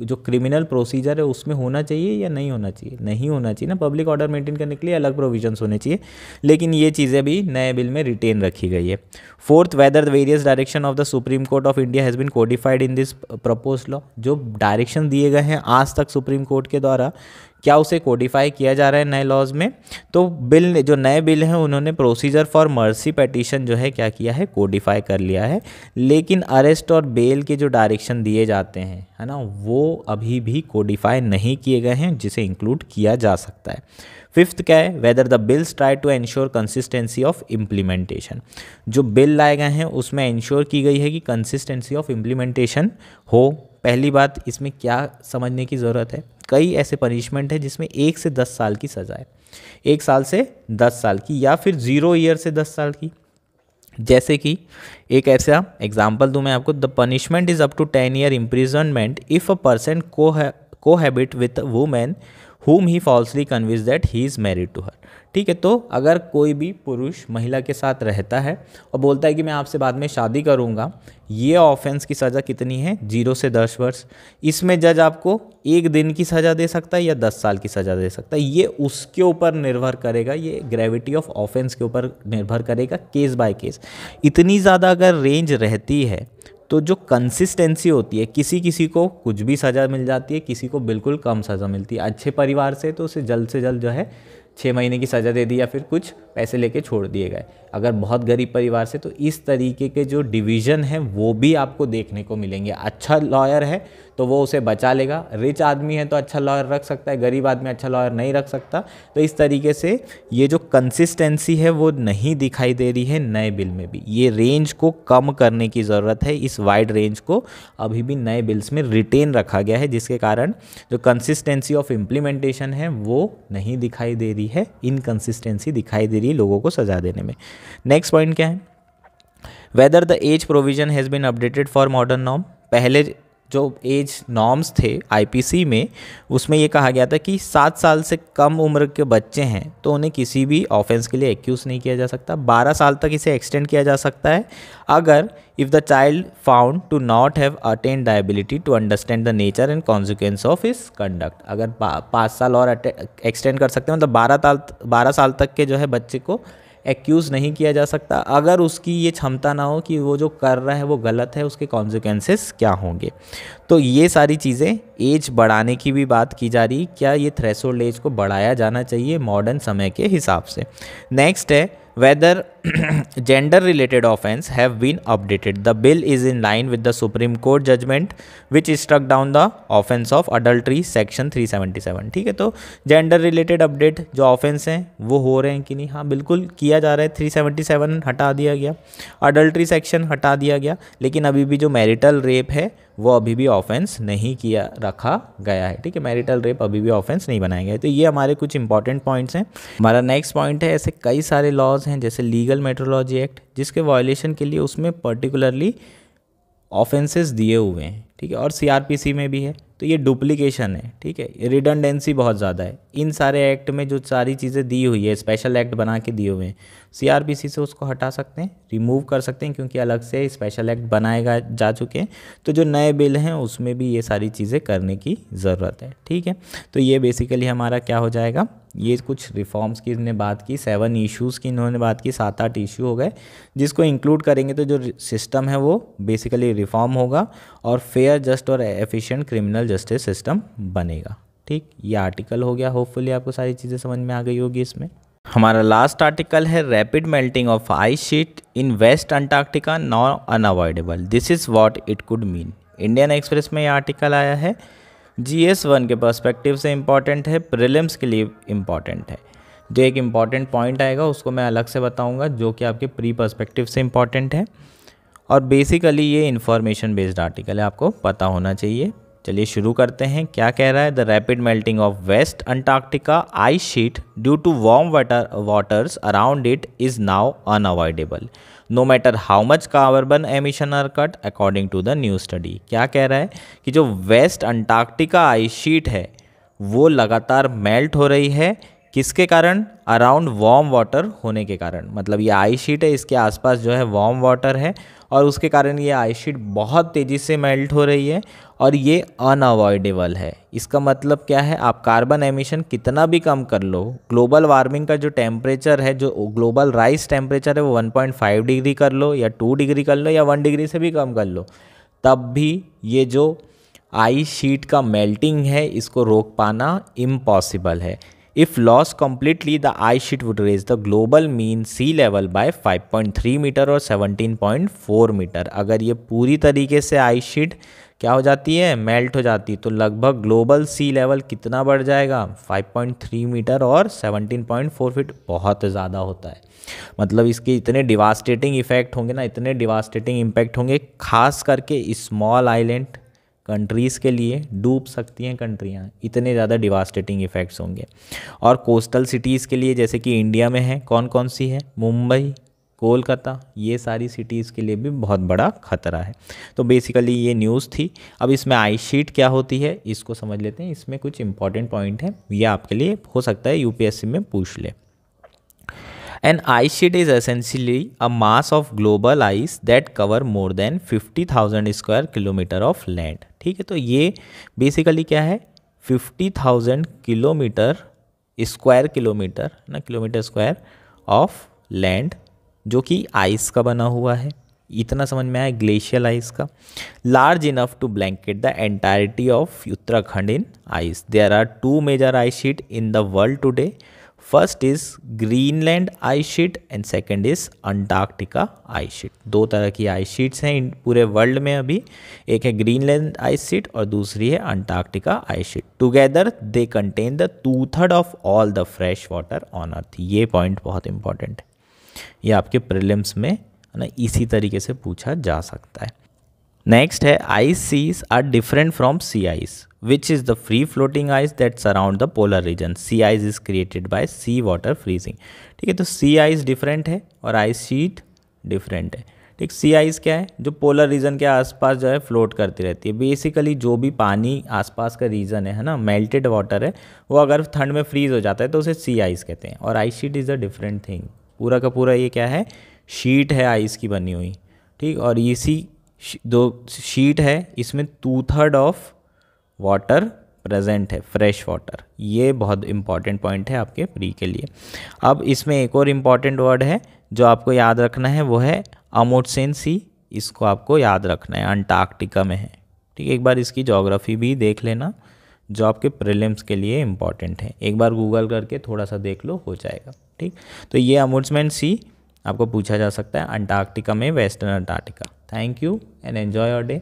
जो क्रिमिनल प्रोसीजर है उसमें होना चाहिए या नहीं होना चाहिए नहीं होना चाहिए ना पब्लिक ऑर्डर मेंटेन करने के लिए अलग प्रोविजंस होने चाहिए लेकिन ये चीज़ें भी नए बिल में रिटेन रखी गई है fourth whether the various direction of the Supreme Court of India has been codified in this propose law जो डायरेक्शन दिए गए हैं आज तक सुप्रीम कोर्ट के द्वारा क्या उसे कोडिफाई किया जा रहा है नए लॉज में तो बिल जो नए बिल हैं उन्होंने प्रोसीजर फॉर मर्सी पटिशन जो है क्या किया है कोडिफाई कर लिया है लेकिन अरेस्ट और बेल के जो डायरेक्शन दिए जाते हैं है ना वो अभी भी कोडिफाई नहीं किए गए हैं जिसे इंक्लूड किया जा सकता है फिफ्थ क्या है whether the bills try to ensure consistency of implementation जो बिल लाए गए हैं उसमें इंश्योर की गई है कि कंसिस्टेंसी ऑफ इम्प्लीमेंटेशन हो पहली बात इसमें क्या समझने की ज़रूरत है कई ऐसे पनिशमेंट हैं जिसमें एक से दस साल की सज़ा है एक साल से दस साल की या फिर ज़ीरो ईयर से दस साल की जैसे कि एक ऐसा एग्जाम्पल दूँ मैं आपको the punishment is up to ten year imprisonment if a person को cohabit with women whom he falsely convinced that he is married to her ठीक है तो अगर कोई भी पुरुष महिला के साथ रहता है और बोलता है कि मैं आपसे बाद में शादी करूँगा ये ऑफेंस की सज़ा कितनी है जीरो से दस वर्ष इसमें जज आपको एक दिन की सज़ा दे सकता है या दस साल की सज़ा दे सकता है ये उसके ऊपर निर्भर करेगा ये ग्रेविटी ऑफ ऑफेंस के ऊपर निर्भर करेगा केस बाय केस इतनी ज़्यादा अगर रेंज रहती है तो जो कंसिस्टेंसी होती है किसी किसी को कुछ भी सज़ा मिल जाती है किसी को बिल्कुल कम सज़ा मिलती है अच्छे परिवार से तो उसे जल्द से जल्द जो है छः महीने की सज़ा दे दी या फिर कुछ पैसे लेके छोड़ दिए गए अगर बहुत गरीब परिवार से तो इस तरीके के जो डिवीज़न हैं वो भी आपको देखने को मिलेंगे अच्छा लॉयर है तो वो उसे बचा लेगा रिच आदमी है तो अच्छा लॉयर रख सकता है गरीब आदमी अच्छा लॉयर नहीं रख सकता तो इस तरीके से ये जो कंसिस्टेंसी है वो नहीं दिखाई दे रही है नए बिल में भी ये रेंज को कम करने की ज़रूरत है इस वाइड रेंज को अभी भी नए बिल्स में रिटेन रखा गया है जिसके कारण जो कंसिस्टेंसी ऑफ इम्प्लीमेंटेशन है वो नहीं दिखाई दे रही है इनकन्सिस्टेंसी दिखाई दे धीरे लोगों को सजा देने में नेक्स्ट पॉइंट क्या है whether the age provision has been updated for modern norm पहले जो एज नॉर्म्स थे आईपीसी में उसमें ये कहा गया था कि सात साल से कम उम्र के बच्चे हैं तो उन्हें किसी भी ऑफेंस के लिए एक्यूज़ नहीं किया जा सकता बारह साल तक इसे एक्सटेंड किया जा सकता है अगर if the child found to not have attend the ability to understand the nature and consequence of his conduct अगर पाँच साल और एक्सटेंड कर सकते हैं मतलब बारह साल बारह साल तक के जो है बच्चे को एक्यूज़ नहीं किया जा सकता अगर उसकी ये क्षमता ना हो कि वो जो कर रहा है वो गलत है उसके कॉन्सिक्वेंसेस क्या होंगे तो ये सारी चीज़ें एज बढ़ाने की भी बात की जा रही क्या ये थ्रेसोल्ड एज को बढ़ाया जाना चाहिए मॉडर्न समय के हिसाब से नेक्स्ट है whether gender related offense have been updated the bill is in line with the supreme court judgment which struck down the offense of adultery section 377 ठीक है तो जेंडर रिलेटेड अपडेट जो ऑफेंस हैं वो हो रहे हैं कि नहीं हाँ बिल्कुल किया जा रहा है 377 हटा दिया गया अडल्ट्री सेक्शन हटा दिया गया लेकिन अभी भी जो मैरिटल रेप है वो अभी भी ऑफेंस नहीं किया रखा गया है ठीक है मैरिटल रेप अभी भी ऑफेंस नहीं बनाया गया तो ये हमारे कुछ इंपॉर्टेंट पॉइंट्स हैं हमारा नेक्स्ट पॉइंट है ऐसे कई सारे लॉज हैं जैसे लीगल इलीगल मेट्रोलॉजी एक्ट जिसके वायोलेशन के लिए उसमें पर्टिकुलरली ऑफेंसेस दिए हुए हैं ठीक है और सीआरपीसी में भी है तो ये डुप्लीकेशन है ठीक है रिडंडेंसी बहुत ज़्यादा है इन सारे एक्ट में जो सारी चीज़ें दी हुई है स्पेशल एक्ट बना के दिए हुए हैं सी से उसको हटा सकते हैं रिमूव कर सकते हैं क्योंकि अलग से स्पेशल एक्ट बनाएगा जा चुके हैं तो जो नए बिल हैं उसमें भी ये सारी चीज़ें करने की ज़रूरत है ठीक है तो ये बेसिकली हमारा क्या हो जाएगा ये कुछ रिफॉर्म्स की इन्होंने बात की सेवन इश्यूज़ की इन्होंने बात की सात आठ इशू हो गए जिसको इंक्लूड करेंगे तो जो सिस्टम है वो बेसिकली रिफॉर्म होगा और फेयर जस्ट और एफिशिएंट क्रिमिनल जस्टिस सिस्टम बनेगा ठीक ये आर्टिकल हो गया होपफुली आपको सारी चीज़ें समझ में आ गई होगी इसमें हमारा लास्ट आर्टिकल है rapid melting of ice sheet in west Antarctica now unavoidable this is what it could mean Indian Express में ये आर्टिकल आया है जी एस वन के पर्सपेक्टिव से इम्पॉर्टेंट है प्रिलिम्स के लिए इम्पॉर्टेंट है जो एक इम्पॉर्टेंट पॉइंट आएगा उसको मैं अलग से बताऊँगा जो कि आपके प्री परस्पेक्टिव से इम्पॉर्टेंट है और बेसिकली ये इन्फॉर्मेशन बेस्ड आर्टिकल है आपको पता होना चाहिए चलिए शुरू करते हैं क्या कह रहा है the rapid melting of west Antarctica ice sheet due to warm water waters around it is now unavoidable no matter how much carbon emission are cut according to the new study क्या कह रहा है कि जो waste Antarctica ice sheet है वो लगातार melt हो रही है किसके कारण अराउंड वार्म वाटर होने के कारण मतलब ये आइस शीट है इसके आसपास जो है वार्म वाटर है और उसके कारण ये आइस शीट बहुत तेज़ी से मेल्ट हो रही है और ये अनअवॉइडेबल है इसका मतलब क्या है आप कार्बन एमिशन कितना भी कम कर लो ग्लोबल वार्मिंग का जो टेम्परेचर है जो ग्लोबल राइज टेम्परेचर है वो 1.5 डिग्री कर लो या 2 डिग्री कर लो या 1 डिग्री से भी कम कर लो तब भी ये जो आइस शीट का मेल्टिंग है इसको रोक पाना इम्पॉसिबल है If lost completely, the ice sheet would raise the global mean sea level by 5.3 metre और 17.4 मीटर अगर ये पूरी तरीके से आइस शीट क्या हो जाती है मेल्ट हो जाती है तो लगभग ग्लोबल सी लेवल कितना बढ़ जाएगा 5.3 मीटर और 17.4 फीट बहुत ज़्यादा होता है मतलब इसके इतने डिवास्टेटिंग इफेक्ट होंगे ना इतने डिवास्टेटिंग इम्पैक्ट होंगे खास करके स्मॉल आइलैंड कंट्रीज़ के लिए डूब सकती हैं कंट्रियाँ इतने ज़्यादा डिवास्टेटिंग इफ़ेक्ट्स होंगे और कोस्टल सिटीज़ के लिए जैसे कि इंडिया में है कौन कौन सी है मुंबई कोलकाता ये सारी सिटीज़ के लिए भी बहुत बड़ा खतरा है तो बेसिकली ये न्यूज़ थी अब इसमें आई शीट क्या होती है इसको समझ लेते हैं इसमें कुछ इंपॉर्टेंट पॉइंट है ये आपके लिए हो सकता है यूपीएससी में पूछ ले ice sheet is essentially a mass of global ice that cover more than fifty thousand square kilometre of land ठीक है तो ये बेसिकली क्या है fifty thousand kilometre square kilometre ना किलोमीटर स्क्वायर ऑफ लैंड जो कि आइस का बना हुआ है इतना समझ में आया ग्लेशियल आइस का large enough to blanket the entirety of Uttarakhand in ice there are two major ice sheet in the world today first is Greenland ice sheet and second is Antarctica ice sheet दो तरह की ice sheets हैं पूरे world में अभी एक है Greenland ice sheet और दूसरी है Antarctica ice sheet together they contain the two third of all the fresh water on Earth ये पॉइंट बहुत इंपॉर्टेंट है ये आपके प्रिलिम्स में ना इसी तरीके से पूछा जा सकता है नेक्स्ट है आइस सीज are different from sea ice which is the free floating ice that surround the polar region sea ice is created by sea water freezing ठीक है तो सी आइस डिफरेंट है और आइस शीट डिफरेंट है ठीक सी ice क्या है जो पोलर रीजन के आसपास जो है फ्लोट करती रहती है बेसिकली जो भी पानी आसपास का रीजन है है ना मेल्टेड वाटर है वो अगर ठंड में फ्रीज हो जाता है तो उसे सी आइस कहते हैं और ice sheet is a different thing पूरा का पूरा ये क्या है शीट है आइस की बनी हुई ठीक और इसी दो शीट है इसमें two third of water present है फ्रेश वाटर ये बहुत इंपॉर्टेंट पॉइंट है आपके प्री के लिए अब इसमें एक और इम्पॉर्टेंट वर्ड है जो आपको याद रखना है वो है अमोटसेन सी इसको आपको याद रखना है अंटार्कटिका में है ठीक है एक बार इसकी जोग्राफ़ी भी देख लेना जो आपके प्रिलिम्स के लिए इम्पॉर्टेंट है एक बार गूगल करके थोड़ा सा देख लो हो जाएगा ठीक तो ये अमूट्समेंट सी आपको पूछा जा सकता है अंटार्कटिका में western Antarctica thank you and enjoy your day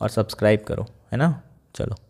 और सब्सक्राइब करो है ना चलो